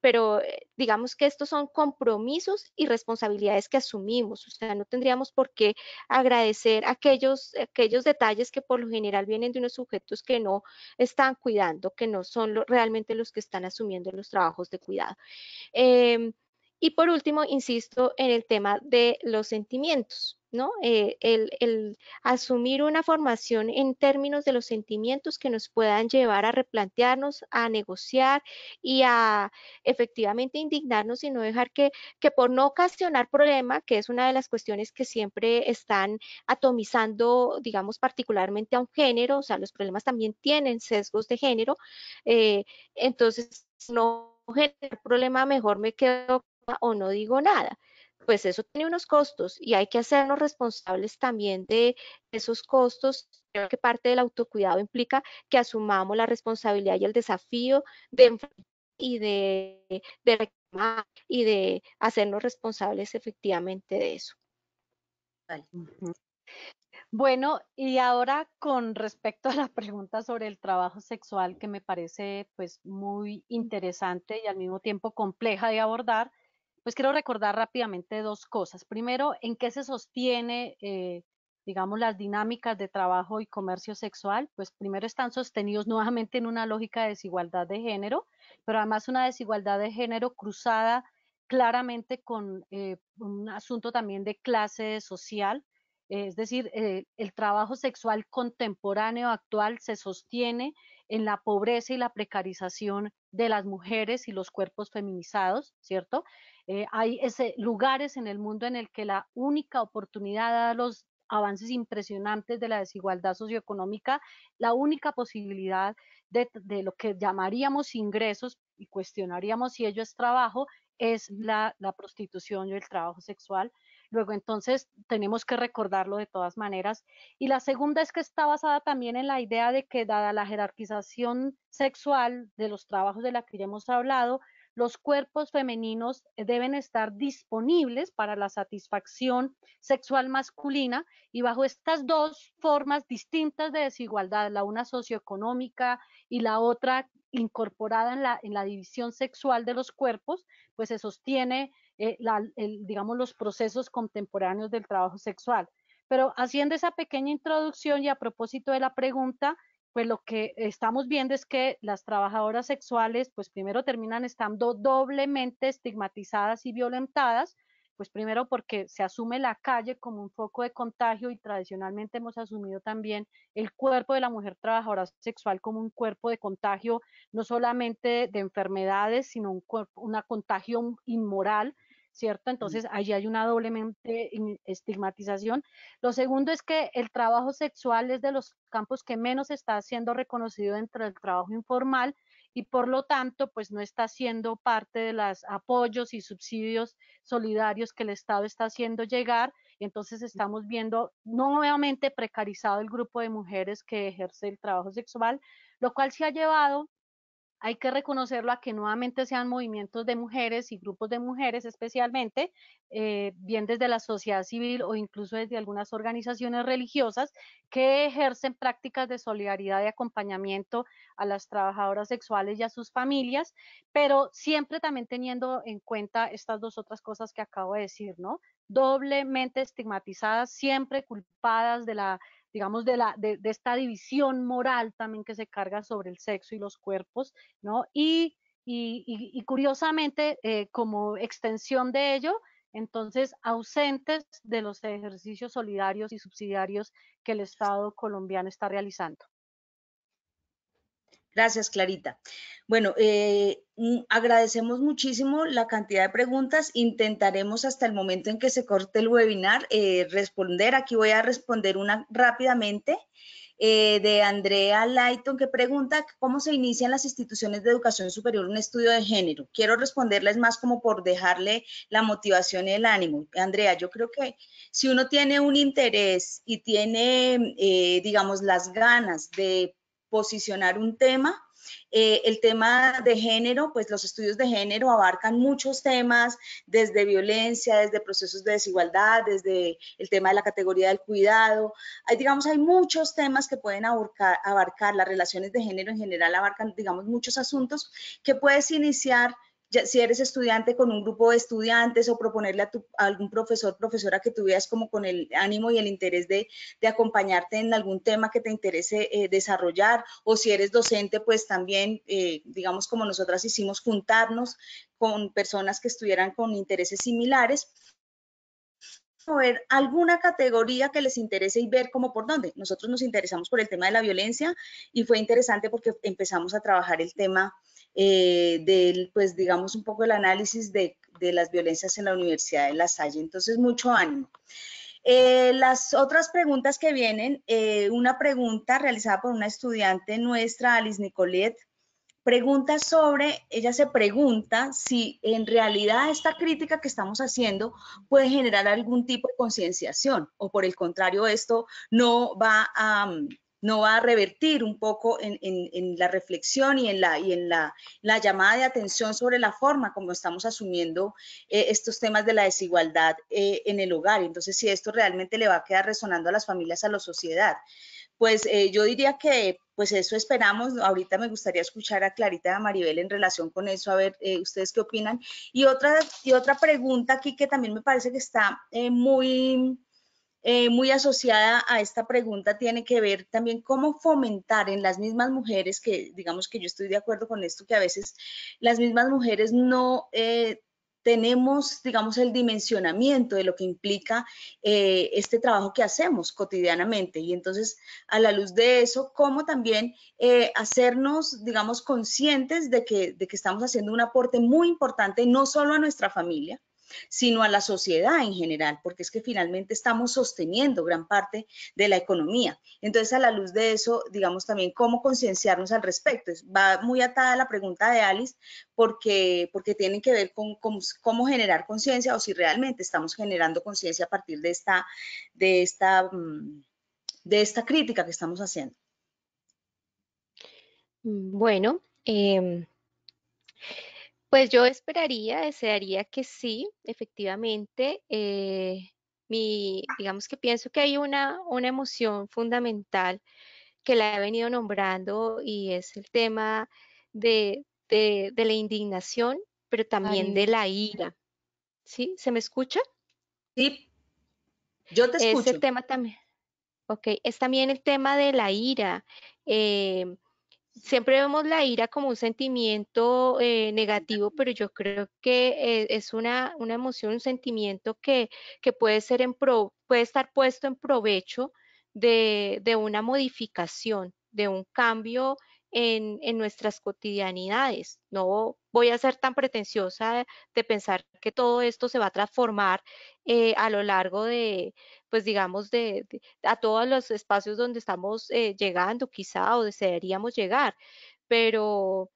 pero, eh, digamos que estos son compromisos y responsabilidades que asumimos, o sea, no tendríamos por qué agradecer aquellos, aquellos detalles que por lo general vienen de unos sujetos que no están cuidando, que no son realmente los que están asumiendo los trabajos de cuidado. Em, y por último, insisto en el tema de los sentimientos, ¿no? Eh, el, asumir una formación en términos de los sentimientos que nos puedan llevar a replantearnos, a negociar y a efectivamente indignarnos y no dejar que, que por no ocasionar problema, que es una de las cuestiones que siempre están atomizando, digamos, particularmente a un género, o sea, los problemas también tienen sesgos de género, eh, entonces no generar problema, mejor me quedo o no digo nada. Pues eso tiene unos costos y hay que hacernos responsables también de esos costos. Creo que parte del autocuidado implica que asumamos la responsabilidad y el desafío de y de, reclamar y de hacernos responsables efectivamente de eso. Bueno, y ahora con respecto a la pregunta sobre el trabajo sexual que me parece pues muy interesante y al mismo tiempo compleja de abordar, pues quiero recordar rápidamente dos cosas. Primero, en qué se sostiene, eh, digamos, las dinámicas de trabajo y comercio sexual. Pues primero están sostenidos nuevamente en una lógica de desigualdad de género, pero además una desigualdad de género cruzada claramente con eh, un asunto también de clase social. Es decir, eh, el trabajo sexual contemporáneo actual se sostiene en la pobreza y la precarización de las mujeres y los cuerpos feminizados, ¿cierto? Eh, hay lugares en el mundo en el que la única oportunidad a los avances impresionantes de la desigualdad socioeconómica, la única posibilidad de, lo que llamaríamos ingresos y cuestionaríamos si ello es trabajo, es la, la prostitución y el trabajo sexual. Luego, entonces, tenemos que recordarlo de todas maneras. Y la segunda es que está basada también en la idea de que, dada la jerarquización sexual de los trabajos de la que ya hemos hablado, los cuerpos femeninos deben estar disponibles para la satisfacción sexual masculina y bajo estas dos formas distintas de desigualdad, la una socioeconómica y la otra incorporada en la, división sexual de los cuerpos, pues se sostiene, eh, digamos, los procesos contemporáneos del trabajo sexual. Pero haciendo esa pequeña introducción y a propósito de la pregunta, pues lo que estamos viendo es que las trabajadoras sexuales, pues primero terminan estando doblemente estigmatizadas y violentadas, pues primero porque se asume la calle como un foco de contagio y tradicionalmente hemos asumido también el cuerpo de la mujer trabajadora sexual como un cuerpo de contagio, no solamente de, enfermedades, sino un cuerpo, una contagio inmoral ¿cierto? Entonces allí hay una doblemente estigmatización. Lo segundo es que el trabajo sexual es de los campos que menos está siendo reconocido dentro del trabajo informal y por lo tanto pues no está siendo parte de los apoyos y subsidios solidarios que el Estado está haciendo llegar. entonces estamos viendo nuevamente precarizado el grupo de mujeres que ejerce el trabajo sexual, lo cual se ha llevado hay que reconocerlo a que nuevamente sean movimientos de mujeres y grupos de mujeres especialmente, eh, bien desde la sociedad civil o incluso desde algunas organizaciones religiosas que ejercen prácticas de solidaridad y acompañamiento a las trabajadoras sexuales y a sus familias, pero siempre también teniendo en cuenta estas dos otras cosas que acabo de decir, ¿no? Doblemente estigmatizadas, siempre culpadas de la digamos, de, la, de, esta división moral también que se carga sobre el sexo y los cuerpos, ¿no? Y, y, curiosamente, eh, como extensión de ello, entonces ausentes de los ejercicios solidarios y subsidiarios que el Estado colombiano está realizando. Gracias, Clarita. Bueno, eh, mm, agradecemos muchísimo la cantidad de preguntas. Intentaremos hasta el momento en que se corte el webinar eh, responder. Aquí voy a responder una rápidamente eh, de Andrea Lighton que pregunta cómo se inician las instituciones de educación superior un estudio de género. Quiero responderles más como por dejarle la motivación y el ánimo. Andrea, yo creo que si uno tiene un interés y tiene, digamos, las ganas de posicionar un tema. Eh, el tema de género, pues los estudios de género abarcan muchos temas, desde violencia, desde procesos de desigualdad, desde el tema de la categoría del cuidado. Hay, digamos, hay muchos temas que pueden abarcar, abarcar, las relaciones de género en general abarcan, digamos, muchos asuntos que puedes iniciar si eres estudiante con un grupo de estudiantes o proponerle a, algún profesor, profesora que tuvieras como con el ánimo y el interés de, acompañarte en algún tema que te interese eh, desarrollar o si eres docente, pues también, eh, digamos como nosotras hicimos, juntarnos con personas que estuvieran con intereses similares ver alguna categoría que les interese y ver cómo por dónde. Nosotros nos interesamos por el tema de la violencia y fue interesante porque empezamos a trabajar el tema eh, del, pues digamos un poco el análisis de, las violencias en la Universidad de La Salle. Entonces, mucho ánimo. Eh, las otras preguntas que vienen, eh, una pregunta realizada por una estudiante nuestra, Alice Nicolet, pregunta sobre, ella se pregunta si en realidad esta crítica que estamos haciendo puede generar algún tipo de concienciación o por el contrario esto no va a, no va a revertir un poco en, la reflexión y en, la, llamada de atención sobre la forma como estamos asumiendo eh, estos temas de la desigualdad eh, en el hogar. Entonces, si esto realmente le va a quedar resonando a las familias, a la sociedad. Pues eh, yo diría que pues eso esperamos. Ahorita me gustaría escuchar a Clarita y a Maribel en relación con eso, a ver ustedes qué opinan. Y otra, y otra pregunta aquí que también me parece que está muy eh, muy asociada a esta pregunta tiene que ver también cómo fomentar en las mismas mujeres, que digamos que yo estoy de acuerdo con esto, que a veces las mismas mujeres no eh, tenemos, digamos, el dimensionamiento de lo que implica eh, este trabajo que hacemos cotidianamente. Y entonces, a la luz de eso, cómo también hacernos, digamos, conscientes de que, de que estamos haciendo un aporte muy importante, no solo a nuestra familia, sino a la sociedad en general, porque es que finalmente estamos sosteniendo gran parte de la economía. Entonces, a la luz de eso, digamos también cómo concienciarnos al respecto. Va muy atada la pregunta de Alice, porque, porque tienen que ver con, cómo generar conciencia o si realmente estamos generando conciencia a partir de esta, de, esta, mm, de esta crítica que estamos haciendo. Bueno, em, pues yo esperaría, desearía que sí, efectivamente. Eh, mi, ah. digamos que pienso que hay una, una emoción fundamental que la he venido nombrando y es el tema de, la indignación, pero también de la ira. ¿Sí? ¿Se me escucha? Sí, yo te escucho. el tema también. Ok, es también el tema de la ira. Em, siempre vemos la ira como un sentimiento eh, negativo, pero yo creo que eh, es una, una, emoción, un sentimiento que, que puede, ser en puede estar puesto en provecho de, de una modificación, de un cambio en, nuestras cotidianidades. No voy a ser tan pretenciosa de, pensar que todo esto se va a transformar eh, a lo largo de, pues digamos, de, a todos los espacios donde estamos eh, llegando quizá o desearíamos llegar, pero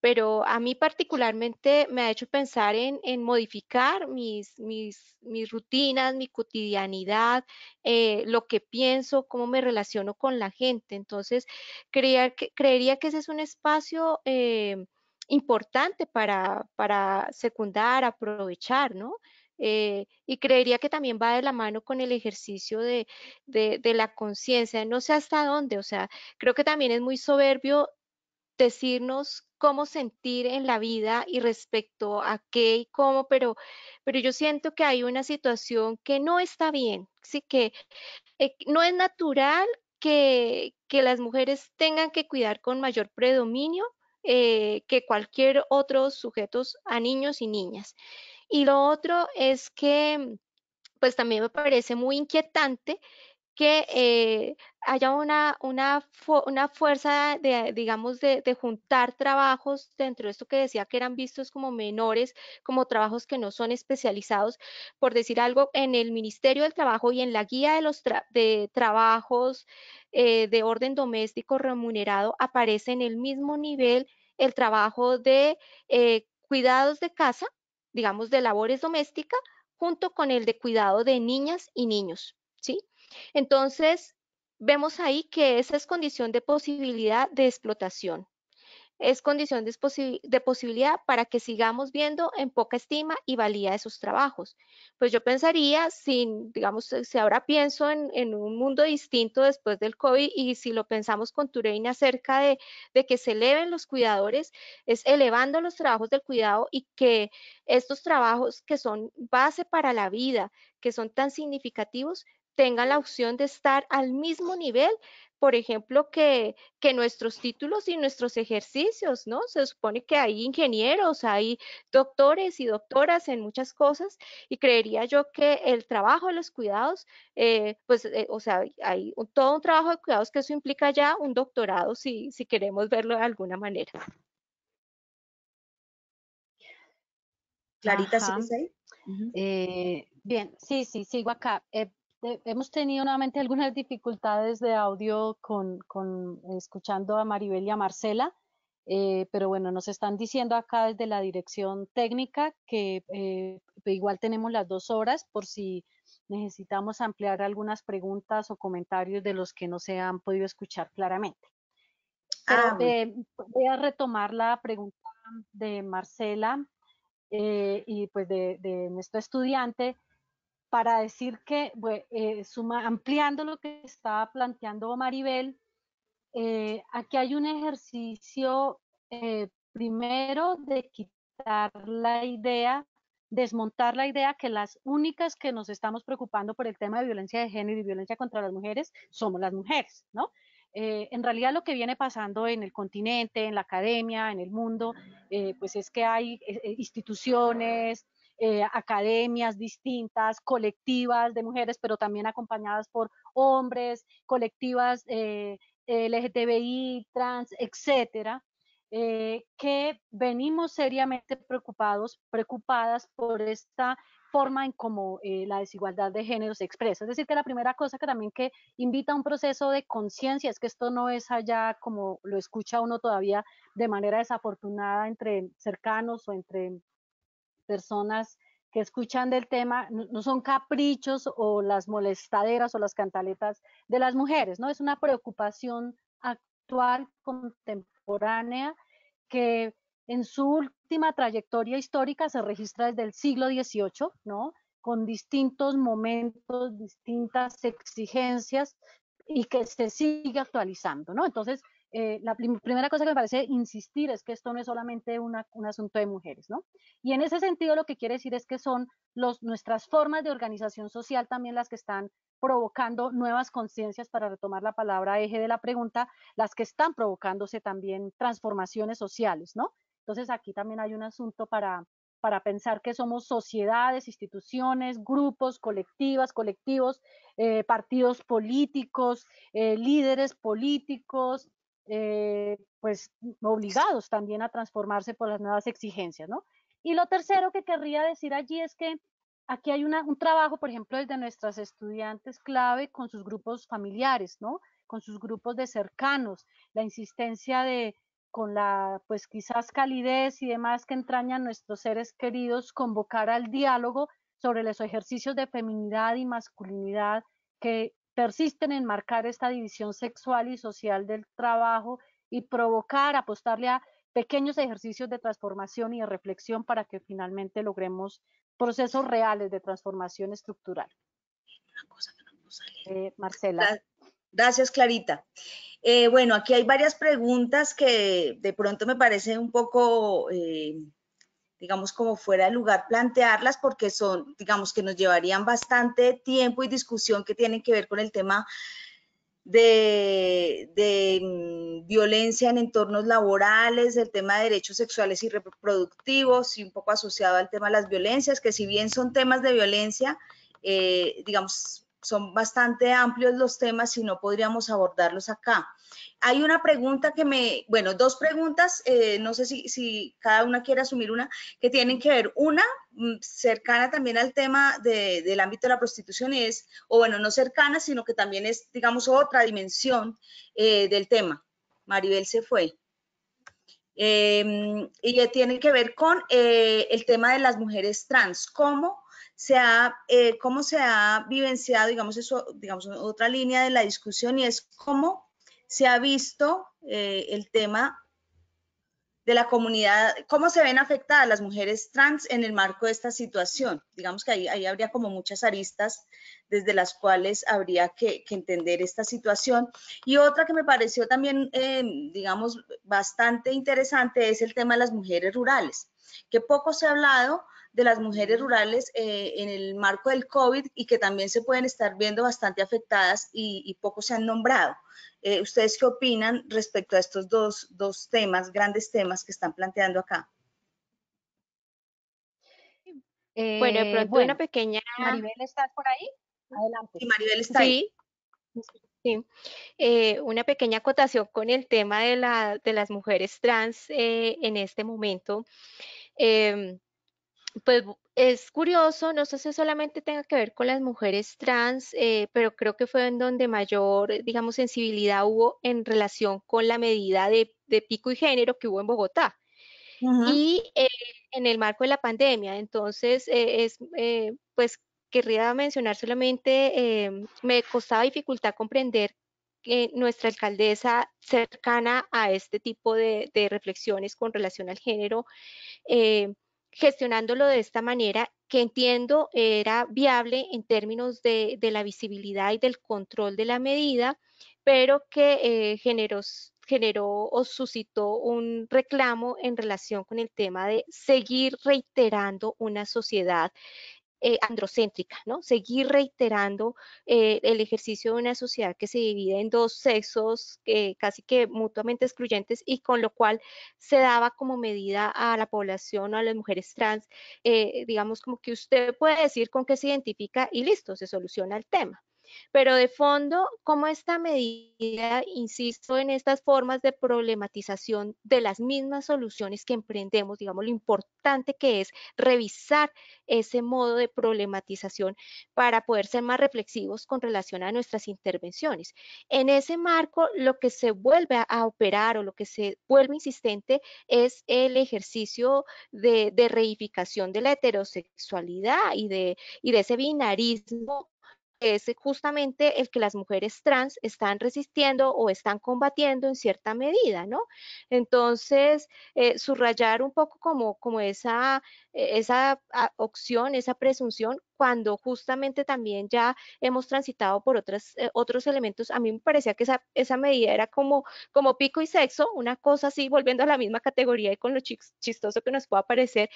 pero a mí particularmente me ha hecho pensar en, modificar mis, mis, rutinas, mi cotidianidad, eh, lo que pienso, cómo me relaciono con la gente. Entonces, creería que ese es un espacio eh, importante para, secundar, aprovechar, ¿no? Eh, y creería que también va de la mano con el ejercicio de la conciencia, no sé hasta dónde, o sea, creo que también es muy soberbio decirnos cómo sentir en la vida y respecto a qué y cómo, pero, pero yo siento que hay una situación que no está bien, sí que eh, no es natural que, que, las mujeres tengan que cuidar con mayor predominio eh, que cualquier otro sujetos a niños y niñas. Y lo otro es que, pues también me parece muy inquietante que eh, haya una, una, una fuerza, de, digamos, de, juntar trabajos dentro de esto que decía que eran vistos como menores, como trabajos que no son especializados. Por decir algo, en el Ministerio del Trabajo y en la guía de los de trabajos eh, de orden doméstico remunerado aparece en el mismo nivel el trabajo de eh, cuidados de casa, digamos, de labores domésticas, junto con el de cuidado de niñas y niños. ¿Sí? Entonces, vemos ahí que esa es condición de posibilidad de explotación. Es condición de, posibilidad para que sigamos viendo en poca estima y valía esos trabajos. Pues yo pensaría, sin, digamos, si ahora pienso en, un mundo distinto después del COVID y si lo pensamos con Turein acerca de, de que se eleven los cuidadores, es elevando los trabajos del cuidado y que estos trabajos que son base para la vida, que son tan significativos, tenga la opción de estar al mismo nivel, por ejemplo, que, nuestros títulos y nuestros ejercicios, ¿no? Se supone que hay ingenieros, hay doctores y doctoras en muchas cosas y creería yo que el trabajo de los cuidados, eh, pues, eh, o sea, hay todo un trabajo de cuidados que eso implica ya un doctorado, si, si queremos verlo de alguna manera. Clarita, ¿sí eh, bien, sí, sí, sigo acá hemos tenido nuevamente algunas dificultades de audio con, escuchando a Maribel y a Marcela, eh, pero bueno, nos están diciendo acá desde la dirección técnica que eh, igual tenemos las dos horas por si necesitamos ampliar algunas preguntas o comentarios de los que no se han podido escuchar claramente. Ah, eh, voy a retomar la pregunta de Marcela y pues de nuestro estudiante para decir que, eh, ampliando lo que estaba planteando Maribel, eh, aquí hay un ejercicio eh, primero de quitar la idea, desmontar la idea que las únicas que nos estamos preocupando por el tema de violencia de género y violencia contra las mujeres somos las mujeres, ¿no? en realidad lo que viene pasando en el continente, en la academia, en el mundo, pues es que hay instituciones, eh, academias distintas, colectivas de mujeres, pero también acompañadas por hombres, colectivas eh, LGTBI, trans, etcétera, eh, que venimos seriamente preocupados, preocupadas por esta forma en cómo eh, la desigualdad de género se expresa. Es decir, que la primera cosa que también que invita a un proceso de conciencia es que esto no es allá como lo escucha uno todavía de manera desafortunada entre cercanos o entre personas que escuchan del tema no son caprichos o las molestaderas o las cantaletas de las mujeres, ¿no? Es una preocupación actual, contemporánea, que en su última trayectoria histórica se registra desde el siglo XVIII, ¿no? Con distintos momentos, distintas exigencias y que se sigue actualizando, ¿no? Entonces, eh, la primera cosa que me parece insistir es que esto no es solamente un asunto de mujeres, ¿no? Y en ese sentido lo que quiere decir es que son los, nuestras formas de organización social también las que están provocando nuevas conciencias, para retomar la palabra eje de la pregunta, las que están provocándose también transformaciones sociales, ¿no? Entonces aquí también hay un asunto para, para pensar que somos sociedades, instituciones, grupos, colectivas, colectivos, eh, partidos políticos, eh, líderes políticos, eh, pues obligados también a transformarse por las nuevas exigencias, ¿no? Y lo tercero que querría decir allí es que aquí hay una, un trabajo, por ejemplo, desde de nuestras estudiantes clave con sus grupos familiares, ¿no? Con sus grupos de cercanos, la insistencia de con la, pues quizás calidez y demás que entrañan nuestros seres queridos, convocar al diálogo sobre los ejercicios de feminidad y masculinidad que persisten en marcar esta división sexual y social del trabajo y provocar, apostarle a pequeños ejercicios de transformación y de reflexión para que finalmente logremos procesos reales de transformación estructural. Eh, Marcela. Gracias, Clarita. Eh, bueno, aquí hay varias preguntas que de pronto me parecen un poco eh, digamos, como fuera el lugar plantearlas porque son, digamos, que nos llevarían bastante tiempo y discusión que tienen que ver con el tema de, mm, violencia en entornos laborales, el tema de derechos sexuales y reproductivos y un poco asociado al tema de las violencias, que si bien son temas de violencia, eh, digamos, son bastante amplios los temas y no podríamos abordarlos acá. Hay una pregunta que me, bueno, dos preguntas, eh, no sé si, cada una quiere asumir una, que tienen que ver. Una, mm, cercana también al tema del ámbito de la prostitución es, o bueno, no cercana, sino que también es, digamos, otra dimensión eh, del tema. Maribel se fue. Eh, y tienen que ver con eh, el tema de las mujeres trans, cómo se ha, eh, cómo se ha vivenciado, digamos, eso, digamos, otra línea de la discusión y es cómo se ha visto eh, el tema de la comunidad, cómo se ven afectadas las mujeres trans en el marco de esta situación. Digamos que ahí, ahí habría como muchas aristas desde las cuales habría que, entender esta situación. Y otra que me pareció también, eh, digamos, bastante interesante es el tema de las mujeres rurales que poco se ha hablado de las mujeres rurales eh, en el marco del COVID y que también se pueden estar viendo bastante afectadas y, poco se han nombrado. Eh, ¿Ustedes qué opinan respecto a estos dos, dos temas, grandes temas que están planteando acá? bueno, eh, pequeña... Maribel, ¿estás por ahí? Adelante. Sí, Maribel está sí. ahí. Sí, eh, una pequeña acotación con el tema de, las mujeres trans eh, en este momento. Em, pues es curioso, no sé si solamente tenga que ver con las mujeres trans, eh, pero creo que fue en donde mayor, digamos, sensibilidad hubo en relación con la medida de, pico y género que hubo en Bogotá. Y en el marco de la pandemia, entonces es pues querría mencionar solamente, em, me costaba dificultad comprender que nuestra alcaldesa cercana a este tipo de, reflexiones con relación al género, em, gestionándolo de esta manera, que entiendo era viable en términos de, la visibilidad y del control de la medida, pero que eh, generó o suscitó un reclamo en relación con el tema de seguir reiterando una sociedad eh, androcéntrica, ¿no? Seguir reiterando eh, el ejercicio de una sociedad que se divide en dos sexos casi que mutuamente excluyentes y con lo cual se daba como medida a la población, o a las mujeres trans, eh, digamos como que usted puede decir con qué se identifica y listo, se soluciona el tema. Pero de fondo, como esta medida, insisto, en estas formas de problematización de las mismas soluciones que emprendemos, digamos, lo importante que es revisar ese modo de problematización para poder ser más reflexivos con relación a nuestras intervenciones? En ese marco, lo que se vuelve a operar o lo que se vuelve insistente es el ejercicio de, reificación de la heterosexualidad y de, y de ese binarismo es eh, justamente el que las mujeres trans están resistiendo o están combatiendo en cierta medida, ¿no? Entonces, eh, subrayar un poco como, como esa, e, esa ah, opción, esa presunción, cuando justamente también ya hemos transitado por otras, eh, otros elementos. A mí me parecía que esa, esa medida era como, como pico y sexo, una cosa así, volviendo a la misma categoría y con lo chistoso que nos pueda parecer,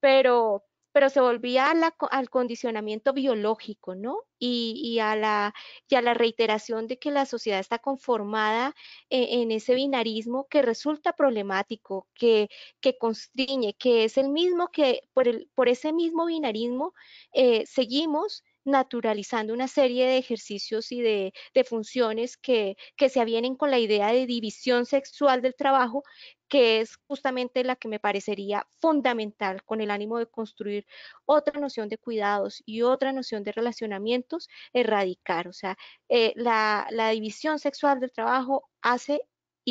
pero, pero se volvía al condicionamiento biológico, ¿no? Y, a la, la, reiteración de que la sociedad está conformada e, en, ese binarismo que resulta problemático, que, que, constriñe, que es el mismo que por, por ese mismo binarismo eh, seguimos naturalizando una serie de ejercicios y de, funciones que, que, se avienen con la idea de división sexual del trabajo que es justamente la que me parecería fundamental con el ánimo de construir otra noción de cuidados y otra noción de relacionamientos, erradicar. O sea, eh, la, división sexual del trabajo hace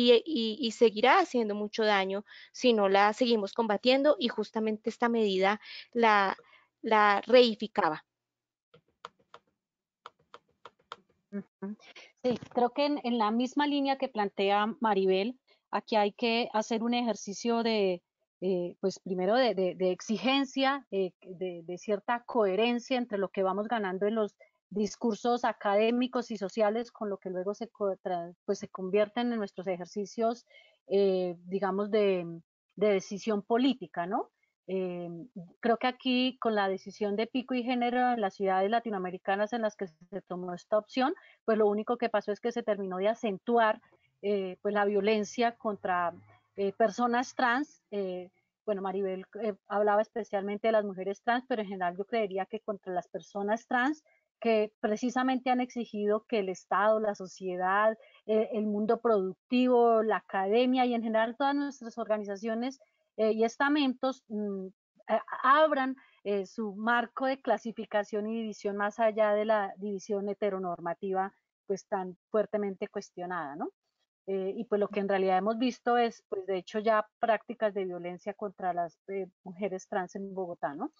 y, seguirá haciendo mucho daño si no la seguimos combatiendo y justamente esta medida la, la reificaba. Sí, creo que en, en, la misma línea que plantea Maribel, aquí hay que hacer un ejercicio de, eh, pues primero de, exigencia, eh, de, cierta coherencia entre lo que vamos ganando en los discursos académicos y sociales con lo que luego se, pues, se convierten en nuestros ejercicios, eh, digamos, de, decisión política, ¿no? creo que aquí con la decisión de pico y género en las ciudades latinoamericanas en las que se tomó esta opción, pues lo único que pasó es que se terminó de acentuar eh, pues la violencia contra eh, personas trans. Eh, bueno, Maribel hablaba especialmente de las mujeres trans, pero en general yo creería que contra las personas trans que precisamente han exigido que el Estado, la sociedad, el mundo productivo, la academia y en general todas nuestras organizaciones y estamentos mm, abran su marco de clasificación y división más allá de la división heteronormativa pues tan fuertemente cuestionada, ¿no? Eh, y pues lo que en realidad hemos visto es, pues de hecho ya prácticas de violencia contra las eh, mujeres trans en Bogotá, ¿no?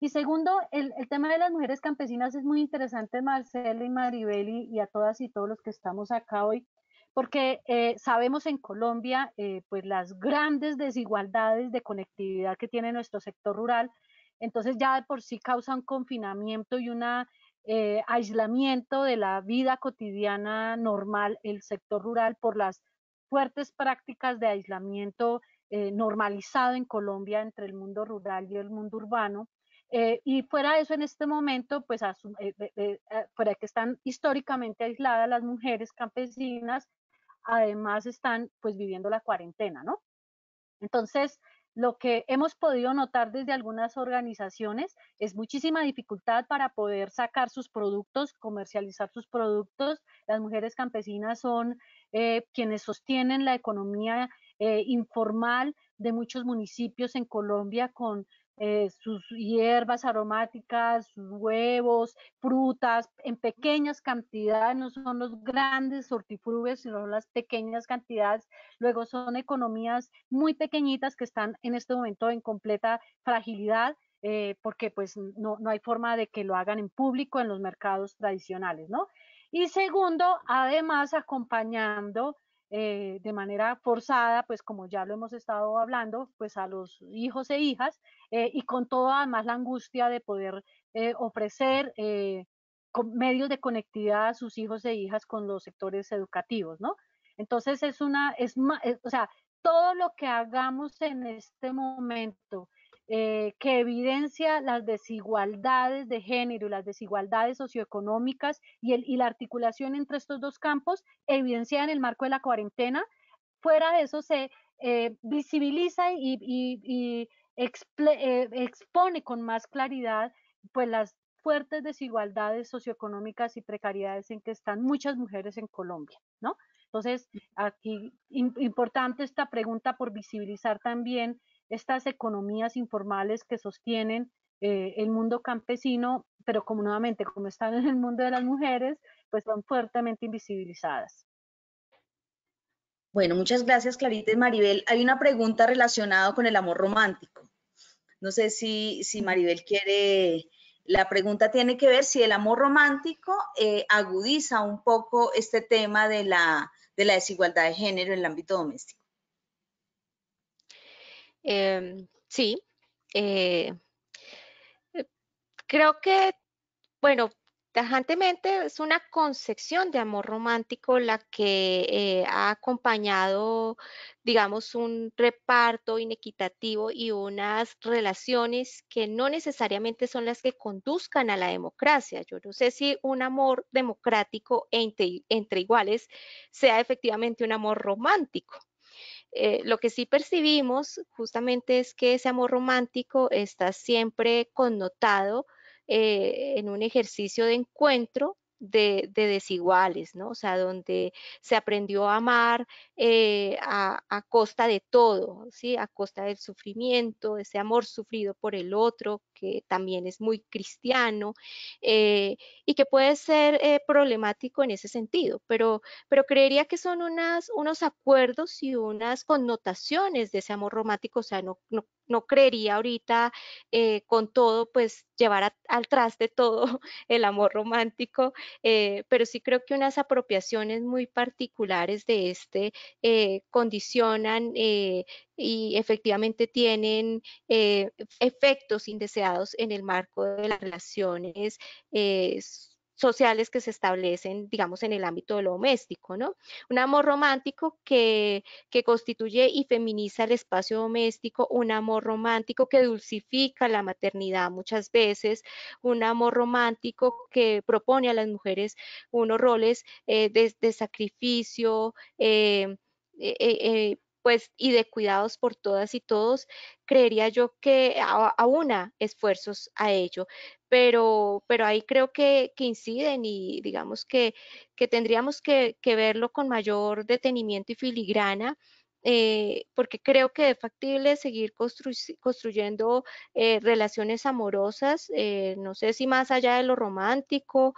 Y segundo, el, tema de las mujeres campesinas es muy interesante, Marcela y Maribel y, a todas y todos los que estamos acá hoy, porque eh, sabemos en Colombia pues las grandes desigualdades de conectividad que tiene nuestro sector rural, entonces ya de por sí causa un confinamiento y una eh, aislamiento de la vida cotidiana normal, el sector rural, por las fuertes prácticas de aislamiento eh, normalizado en Colombia entre el mundo rural y el mundo urbano. Eh, y fuera de eso, en este momento, pues ah, fuera que están históricamente aisladas las mujeres campesinas, además están pues viviendo la cuarentena, ¿no? Entonces, lo que hemos podido notar desde algunas organizaciones es muchísima dificultad para poder sacar sus productos, comercializar sus productos. Las mujeres campesinas son eh, quienes sostienen la economía eh, informal de muchos municipios en Colombia con eh, sus hierbas aromáticas, sus huevos, frutas, en pequeñas cantidades, no son los grandes sortifrubes, sino las pequeñas cantidades. Luego son economías muy pequeñitas que están en este momento en completa fragilidad. Eh, porque pues no, no hay forma de que lo hagan en público en los mercados tradicionales, ¿no? Y segundo, además acompañando eh, de manera forzada, pues como ya lo hemos estado hablando, pues a los hijos e hijas eh, y con toda además la angustia de poder eh, ofrecer medios de conectividad a sus hijos e hijas con los sectores educativos, ¿no? Entonces es una, es, o sea, todo lo que hagamos en este momento eh, que evidencia las desigualdades de género y las desigualdades socioeconómicas y, y la articulación entre estos dos campos, evidenciada en el marco de la cuarentena. Fuera de eso, se eh, visibiliza y, y, y eh, expone con más claridad pues, las fuertes desigualdades socioeconómicas y precariedades en que están muchas mujeres en Colombia, ¿no? Entonces, aquí importante esta pregunta por visibilizar también estas economías informales que sostienen eh, el mundo campesino, pero como nuevamente, como están en el mundo de las mujeres, pues son fuertemente invisibilizadas. Bueno, muchas gracias Clarita y Maribel. Hay una pregunta relacionada con el amor romántico. No sé si, si Maribel quiere, la pregunta tiene que ver si el amor romántico eh, agudiza un poco este tema de la desigualdad de género en el ámbito doméstico. Em, sí, eh, eh, creo que, bueno, tajantemente es una concepción de amor romántico la que eh, ha acompañado, digamos, un reparto inequitativo y unas relaciones que no necesariamente son las que conduzcan a la democracia. Yo no sé si un amor democrático entre iguales sea efectivamente un amor romántico. Eh, lo que sí percibimos justamente es que ese amor romántico está siempre connotado eh, en un ejercicio de encuentro de, desiguales, ¿no? O sea, donde se aprendió a amar eh, a, a, costa de todo, ¿sí? A costa del sufrimiento, ese amor sufrido por el otro, que también es muy cristiano eh, y que puede ser eh, problemático en ese sentido, pero, pero creería que son unas, unos acuerdos y unas connotaciones de ese amor romántico, o sea, no, no, creería ahorita eh, con todo, pues llevar al traste todo el amor romántico, pero sí creo que unas apropiaciones muy particulares de este condicionan y efectivamente tienen eh, efectos indeseados en el marco de las relaciones eh, sociales que se establecen, digamos, en el ámbito de lo doméstico, ¿no? Un amor romántico que, constituye y feminiza el espacio doméstico, un amor romántico que dulcifica la maternidad muchas veces, un amor romántico que propone a las mujeres unos roles eh, de, sacrificio, pues, y de cuidados por todas y todos, creería yo que aúna esfuerzos a ello. Pero, pero ahí creo que, que inciden y digamos que, que tendríamos que verlo con mayor detenimiento y filigrana eh, porque creo que es factible seguir construyendo eh, relaciones amorosas, eh, no sé si más allá de lo romántico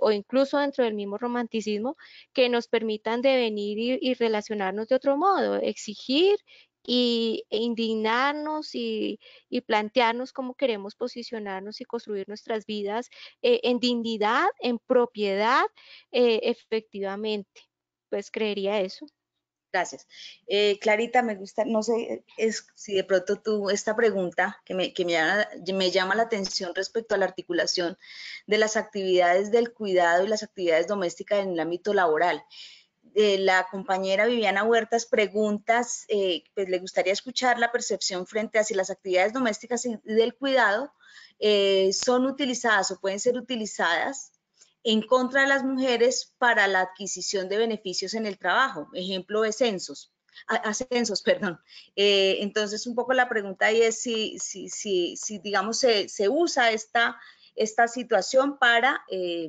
o incluso dentro del mismo romanticismo, que nos permitan devenir y, y relacionarnos de otro modo, exigir y e indignarnos y, plantearnos cómo queremos posicionarnos y construir nuestras vidas en dignidad, en propiedad, efectivamente. Pues creería eso. Gracias. Eh, Clarita, me gusta, no sé es, si de pronto tú, esta pregunta que, me, llama, la atención respecto a la articulación de las actividades del cuidado y las actividades domésticas en el ámbito laboral. de eh, la compañera Viviana Huertas preguntas, eh, pues le gustaría escuchar la percepción frente a si las actividades domésticas y del cuidado son utilizadas o pueden ser utilizadas en contra de las mujeres para la adquisición de beneficios en el trabajo, ejemplo de ascensos, perdón. Eh, entonces, un poco la pregunta ahí es si, si, si, si digamos, se, usa esta, esta situación para, eh,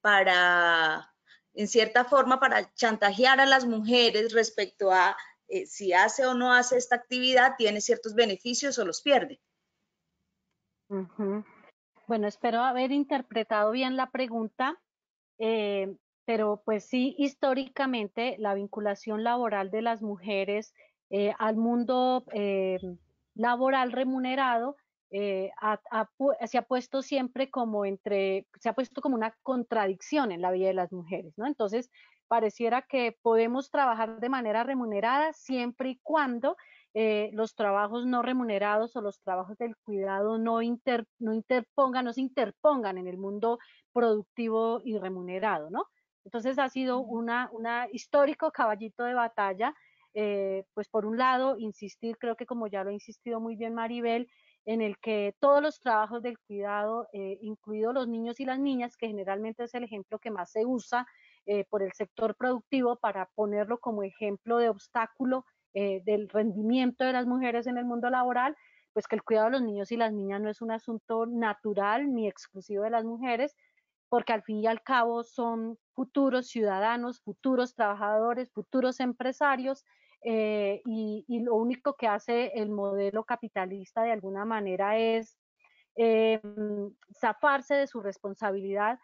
para, en cierta forma, para chantajear a las mujeres respecto a eh, si hace o no hace esta actividad, tiene ciertos beneficios o los pierde. Bueno, espero haber interpretado bien la pregunta, eh, pero pues sí, históricamente la vinculación laboral de las mujeres eh, al mundo eh, laboral remunerado se ha puesto siempre como entre, se ha puesto como una contradicción en la vida de las mujeres, ¿no? Entonces, pareciera que podemos trabajar de manera remunerada siempre y cuando eh, los trabajos no remunerados o los trabajos del cuidado no, no interpongan, no se interpongan en el mundo productivo y remunerado, ¿no? Entonces ha sido un histórico caballito de batalla, eh, pues por un lado, insistir, creo que como ya lo ha insistido muy bien Maribel, en el que todos los trabajos del cuidado, eh, incluidos los niños y las niñas, que generalmente es el ejemplo que más se usa por el sector productivo para ponerlo como ejemplo de obstáculo eh, del rendimiento de las mujeres en el mundo laboral, pues que el cuidado de los niños y las niñas no es un asunto natural ni exclusivo de las mujeres, porque al fin y al cabo son futuros ciudadanos, futuros trabajadores, futuros empresarios, eh, y, lo único que hace el modelo capitalista de alguna manera es eh, zafarse de su responsabilidad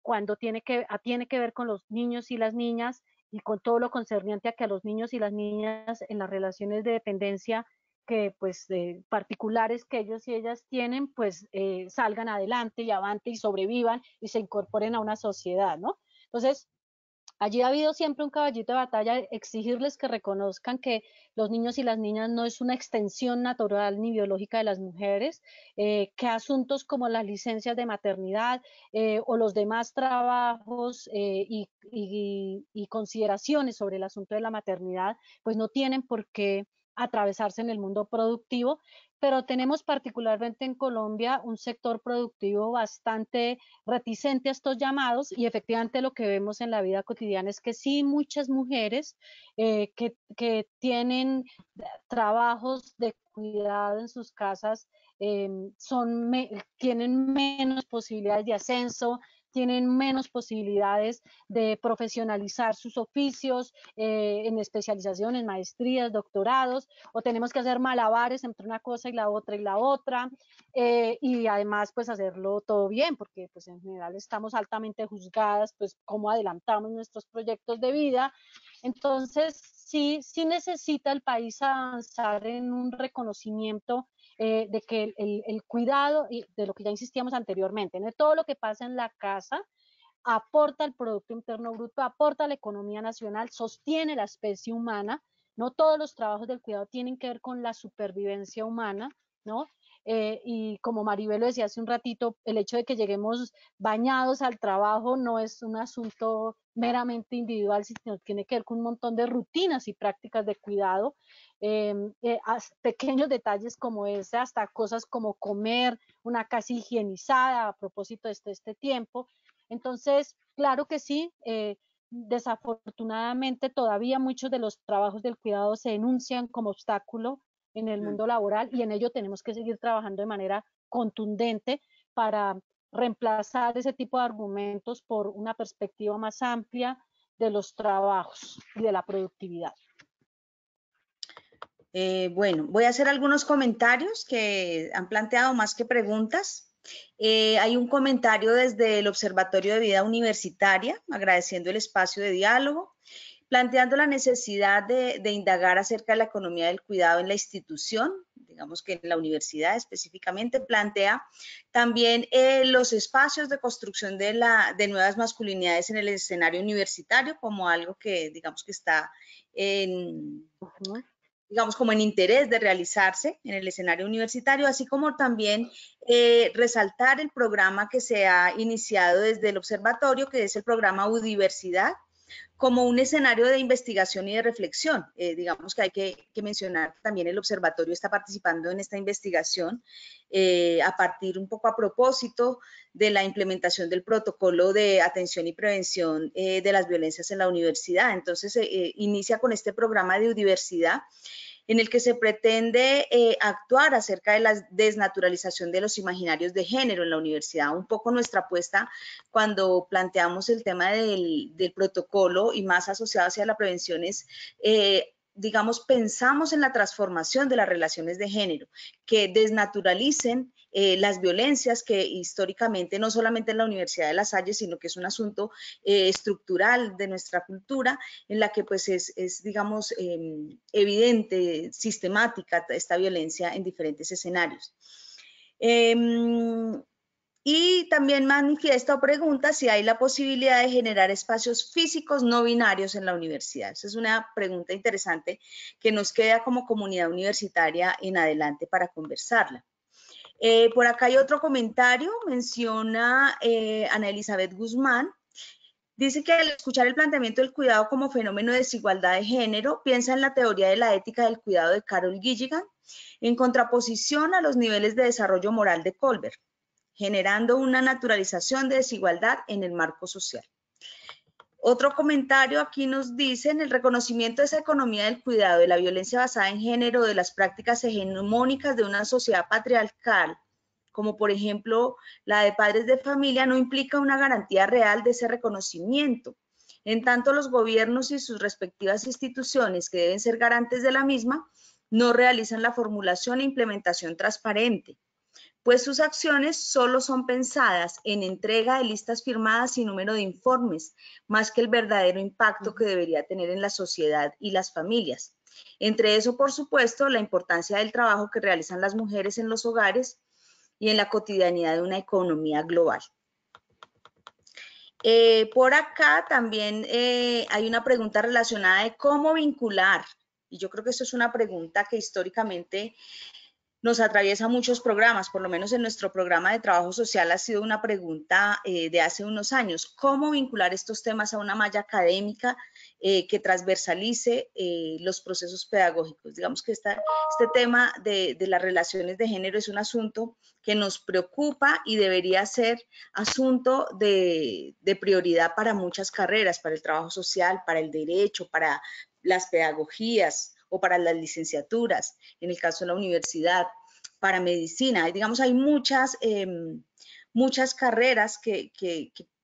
cuando tiene que, tiene que ver con los niños y las niñas y con todo lo concerniente a que a los niños y las niñas en las relaciones de dependencia que pues particulares que ellos y ellas tienen pues eh, salgan adelante y avante y sobrevivan y se incorporen a una sociedad, ¿no? Entonces, Allí ha habido siempre un caballito de batalla, exigirles que reconozcan que los niños y las niñas no es una extensión natural ni biológica de las mujeres, eh, que asuntos como las licencias de maternidad eh, o los demás trabajos eh, y, y consideraciones sobre el asunto de la maternidad, pues no tienen por qué atravesarse en el mundo productivo pero tenemos particularmente en Colombia un sector productivo bastante reticente a estos llamados y efectivamente lo que vemos en la vida cotidiana es que sí, muchas mujeres eh, que, tienen trabajos de cuidado en sus casas em, son, tienen menos posibilidades de ascenso, tienen menos posibilidades de profesionalizar sus oficios eh, en especializaciones, maestrías, doctorados, o tenemos que hacer malabares entre una cosa y la otra y la otra, eh, y además pues hacerlo todo bien, porque pues en general estamos altamente juzgadas, pues cómo adelantamos nuestros proyectos de vida. Entonces, sí, sí necesita el país avanzar en un reconocimiento eh, de que el, cuidado, y de lo que ya insistíamos anteriormente, ¿no? todo lo que pasa en la casa aporta al Producto Interno Bruto, aporta a la economía nacional, sostiene la especie humana, no todos los trabajos del cuidado tienen que ver con la supervivencia humana, ¿no? Eh, y como Maribel lo decía hace un ratito, el hecho de que lleguemos bañados al trabajo no es un asunto meramente individual, sino tiene que ver con un montón de rutinas y prácticas de cuidado, eh, eh, pequeños detalles como ese, hasta cosas como comer una casa higienizada a propósito de este, este tiempo. Entonces, claro que sí, desafortunadamente todavía muchos de los trabajos del cuidado se denuncian como obstáculo en el mundo laboral y en ello tenemos que seguir trabajando de manera contundente para reemplazar ese tipo de argumentos por una perspectiva más amplia de los trabajos y de la productividad. Eh, bueno, voy a hacer algunos comentarios que han planteado más que preguntas. Eh, hay un comentario desde el Observatorio de Vida Universitaria agradeciendo el espacio de diálogo planteando la necesidad de, indagar acerca de la economía del cuidado en la institución, digamos que en la universidad específicamente, plantea también eh, los espacios de construcción de, la, de nuevas masculinidades en el escenario universitario como algo que digamos que está en... digamos, como en interés de realizarse en el escenario universitario, así como también eh, resaltar el programa que se ha iniciado desde el observatorio, que es el programa Udiversidad, como un escenario de investigación y de reflexión. Eh, digamos que hay que, mencionar también el observatorio está participando en esta investigación eh, a partir un poco a propósito de la implementación del protocolo de atención y prevención eh, de las violencias en la universidad. Entonces, inicia con este programa de universidad en el que se pretende eh, actuar acerca de la desnaturalización de los imaginarios de género en la universidad. Un poco nuestra apuesta cuando planteamos el tema del, protocolo y más asociado hacia la prevención es... Eh, digamos, pensamos en la transformación de las relaciones de género, que desnaturalicen eh, las violencias que históricamente no solamente en la Universidad de Las Salle, sino que es un asunto eh, estructural de nuestra cultura, en la que pues es, digamos, em, evidente, sistemática esta violencia en diferentes escenarios. Em, y también manifiesta o pregunta si hay la posibilidad de generar espacios físicos no binarios en la universidad. Esa es una pregunta interesante que nos queda como comunidad universitaria en adelante para conversarla. Eh, por acá hay otro comentario, menciona eh, Ana Elizabeth Guzmán. Dice que al escuchar el planteamiento del cuidado como fenómeno de desigualdad de género, piensa en la teoría de la ética del cuidado de Carol Gilligan, en contraposición a los niveles de desarrollo moral de Colbert, generando una naturalización de desigualdad en el marco social. Otro comentario aquí nos dicen, el reconocimiento de esa economía del cuidado, de la violencia basada en género, de las prácticas hegemónicas de una sociedad patriarcal, como por ejemplo la de padres de familia, no implica una garantía real de ese reconocimiento. En tanto, los gobiernos y sus respectivas instituciones, que deben ser garantes de la misma, no realizan la formulación e implementación transparente pues sus acciones solo son pensadas en entrega de listas firmadas y número de informes, más que el verdadero impacto que debería tener en la sociedad y las familias. Entre eso, por supuesto, la importancia del trabajo que realizan las mujeres en los hogares y en la cotidianidad de una economía global. Eh, por acá también eh, hay una pregunta relacionada de cómo vincular, y yo creo que eso es una pregunta que históricamente nos atraviesa muchos programas, por lo menos en nuestro programa de trabajo social ha sido una pregunta eh, de hace unos años, ¿cómo vincular estos temas a una malla académica eh, que transversalice eh, los procesos pedagógicos? Digamos que este tema de, las relaciones de género es un asunto que nos preocupa y debería ser asunto de prioridad para muchas carreras, para el trabajo social, para el derecho, para las pedagogías, o para las licenciaturas, en el caso de la universidad, para medicina. Digamos, hay muchas, em, muchas carreras que,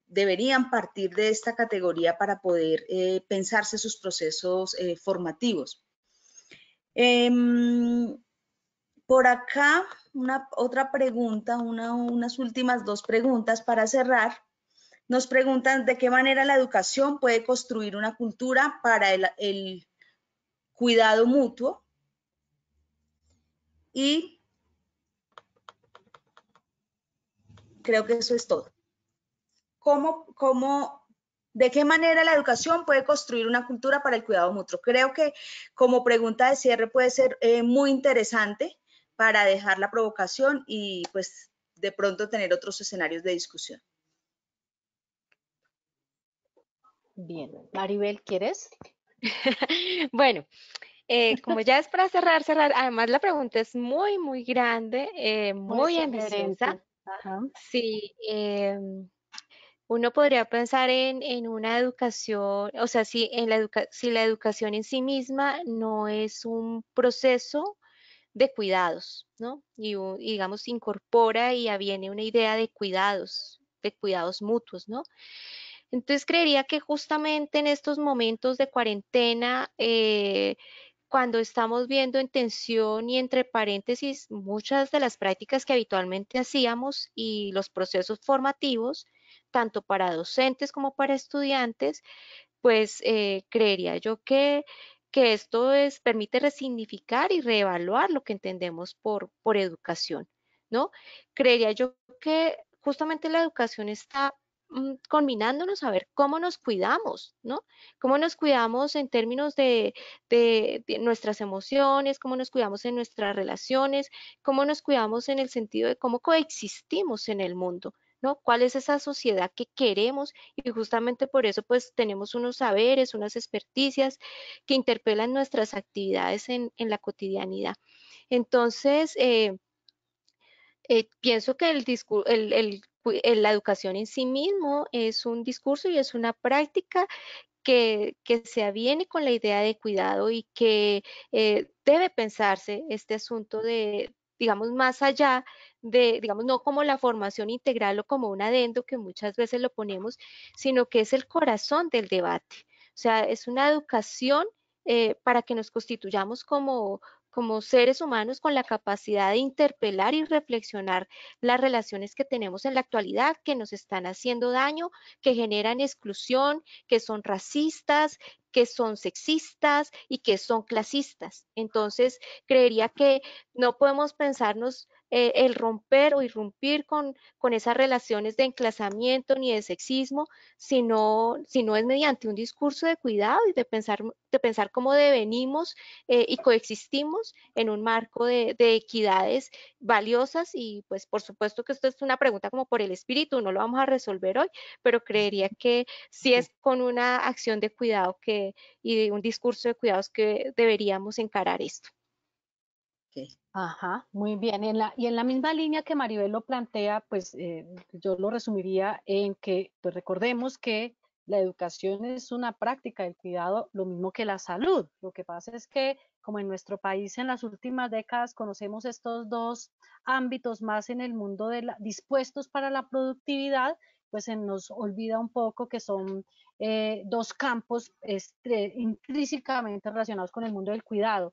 deberían partir de esta categoría para poder eh, pensarse sus procesos eh, formativos. Em, por acá, una, otra pregunta, unas últimas dos preguntas para cerrar. Nos preguntan de qué manera la educación puede construir una cultura para el cuidado mutuo y creo que eso es todo. ¿Cómo, cómo, de qué manera la educación puede construir una cultura para el cuidado mutuo? Creo que como pregunta de cierre puede ser eh, muy interesante para dejar la provocación y pues de pronto tener otros escenarios de discusión. Bien, Maribel, ¿quieres bueno, eh, como ya es para cerrar, cerrar, además la pregunta es muy, muy grande, eh, muy, ambiciosa. Sí, em, uno podría pensar en, una educación, o sea, si, en la si la educación en sí misma no es un proceso de cuidados, ¿no? Y, digamos, incorpora y viene una idea de cuidados, de cuidados mutuos, ¿no? Entonces creería que justamente en estos momentos de cuarentena, eh, cuando estamos viendo en tensión y entre paréntesis muchas de las prácticas que habitualmente hacíamos y los procesos formativos, tanto para docentes como para estudiantes, pues eh, creería yo que, que esto es, permite resignificar y reevaluar lo que entendemos por, por educación, ¿no? Creería yo que justamente la educación está Mm, combinándonos a ver cómo nos cuidamos, ¿no? Cómo nos cuidamos en términos de, nuestras emociones, cómo nos cuidamos en nuestras relaciones, cómo nos cuidamos en el sentido de cómo coexistimos en el mundo. ¿no? ¿Cuál es esa sociedad que queremos? Y justamente por eso pues tenemos unos saberes, unas experticias que interpelan nuestras actividades en, la cotidianidad. Entonces, eh, eh, pienso que el, el, el, pues, eh, la educación en sí mismo es un discurso y es una práctica que, se aviene con la idea de cuidado y que eh, debe pensarse este asunto de, digamos, más allá de, digamos, no como la formación integral o como un adendo que muchas veces lo ponemos, sino que es el corazón del debate. O sea, es una educación eh, para que nos constituyamos como, como seres humanos con la capacidad de interpelar y reflexionar las relaciones que tenemos en la actualidad, que nos están haciendo daño, que generan exclusión, que son racistas, que son sexistas y que son clasistas. Entonces, creería que no podemos pensarnos eh, el romper o irrumpir con, esas relaciones de enclasamiento ni de sexismo, sino, no es mediante un discurso de cuidado y de pensar, de pensar cómo devenimos eh, y coexistimos en un marco de, equidades valiosas y pues por supuesto que esto es una pregunta como por el espíritu, no lo vamos a resolver hoy, pero creería que si es con una acción de cuidado que, y un discurso de cuidados que deberíamos encarar esto. Ajá, muy bien. Y en, la, y en la misma línea que Maribel lo plantea, pues eh, yo lo resumiría en que pues, recordemos que la educación es una práctica del cuidado, lo mismo que la salud. Lo que pasa es que como en nuestro país en las últimas décadas conocemos estos dos ámbitos más en el mundo de dispuestos para la productividad, pues se nos olvida un poco que son eh, dos campos este, intrínsecamente relacionados con el mundo del cuidado.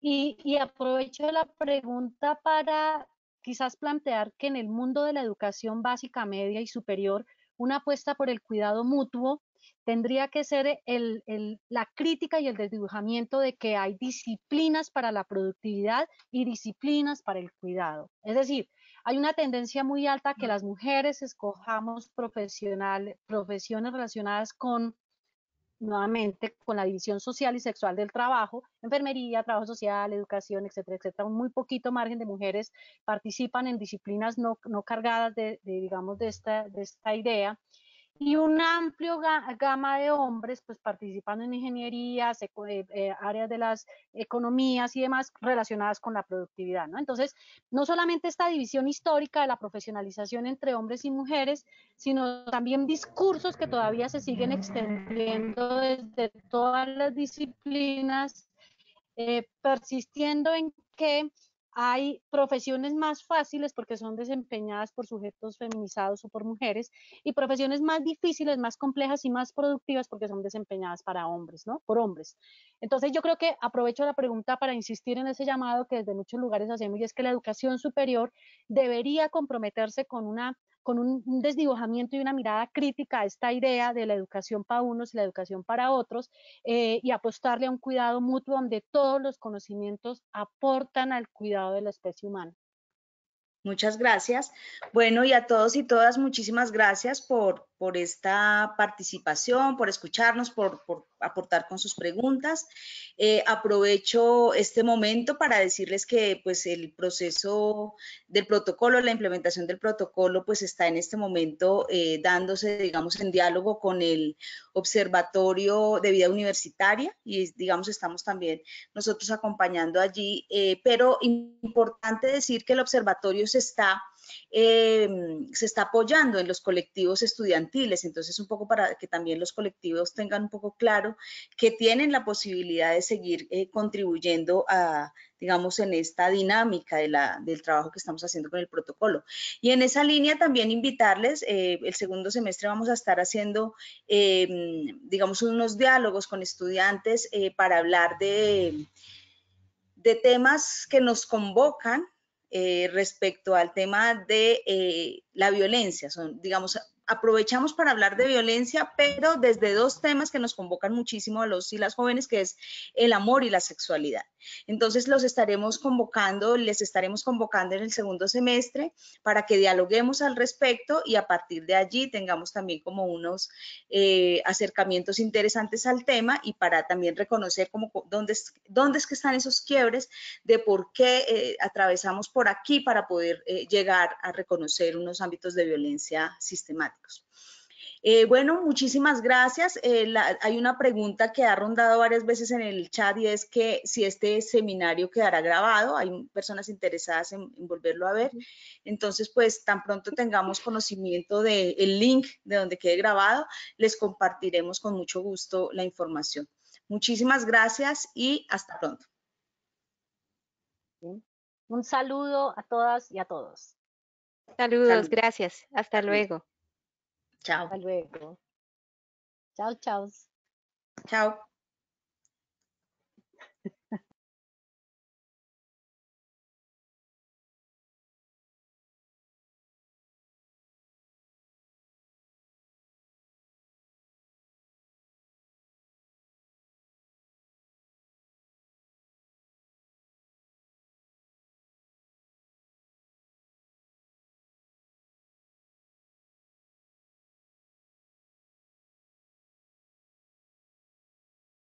Y, y aprovecho la pregunta para quizás plantear que en el mundo de la educación básica, media y superior, una apuesta por el cuidado mutuo tendría que ser el, la crítica y el desdibujamiento de que hay disciplinas para la productividad y disciplinas para el cuidado. Es decir, hay una tendencia muy alta que las mujeres escojamos profesiones relacionadas con nuevamente con la división social y sexual del trabajo, enfermería, trabajo social, educación, etcétera, etcétera, un muy poquito margen de mujeres participan en disciplinas no, cargadas de, digamos, de esta, de esta idea y una amplia gama de hombres pues participando en ingenierías, eh, eh, áreas de las economías y demás relacionadas con la productividad, ¿no? Entonces, no solamente esta división histórica de la profesionalización entre hombres y mujeres, sino también discursos que todavía se siguen extendiendo desde todas las disciplinas, eh, persistiendo en que hay profesiones más fáciles porque son desempeñadas por sujetos feminizados o por mujeres y profesiones más difíciles, más complejas y más productivas porque son desempeñadas para hombres, ¿no? Por hombres. Entonces yo creo que aprovecho la pregunta para insistir en ese llamado que desde muchos lugares hacemos y es que la educación superior debería comprometerse con una con un, desdibujamiento y una mirada crítica a esta idea de la educación para unos y la educación para otros, eh, y apostarle a un cuidado mutuo donde todos los conocimientos aportan al cuidado de la especie humana. Muchas gracias. Bueno, y a todos y todas, muchísimas gracias por, por esta participación, por escucharnos, por, por aportar con sus preguntas. Eh, aprovecho este momento para decirles que pues, el proceso del protocolo, la implementación del protocolo, pues está en este momento eh, dándose, digamos, en diálogo con el Observatorio de Vida Universitaria y, digamos, estamos también nosotros acompañando allí, eh, pero importante decir que el observatorio se está Em, se está apoyando en los colectivos estudiantiles, entonces un poco para que también los colectivos tengan un poco claro que tienen la posibilidad de seguir eh, contribuyendo a, digamos, en esta dinámica del trabajo que estamos haciendo con el protocolo. Y en esa línea también invitarles, eh, el segundo semestre vamos a estar haciendo, em, digamos, unos diálogos con estudiantes eh, para hablar de, de temas que nos convocan eh, respecto al tema de eh, la violencia. Son, digamos, aprovechamos para hablar de violencia, pero desde dos temas que nos convocan muchísimo a los y las jóvenes, que es el amor y la sexualidad. Entonces los estaremos convocando, les estaremos convocando en el segundo semestre para que dialoguemos al respecto y a partir de allí tengamos también como unos eh, acercamientos interesantes al tema y para también reconocer como dónde, dónde es que están esos quiebres de por qué eh, atravesamos por aquí para poder eh, llegar a reconocer unos ámbitos de violencia sistemática. Eh, bueno, muchísimas gracias. Eh, hay una pregunta que ha rondado varias veces en el chat y es que si este seminario quedará grabado, hay personas interesadas en, volverlo a ver. Entonces, pues tan pronto tengamos conocimiento del link de donde quede grabado, les compartiremos con mucho gusto la información. Muchísimas gracias y hasta pronto. Un saludo a todas y a todos. Saludos, gracias. Hasta luego. Ciao. Hasta luego. Ciao, chao. Chao.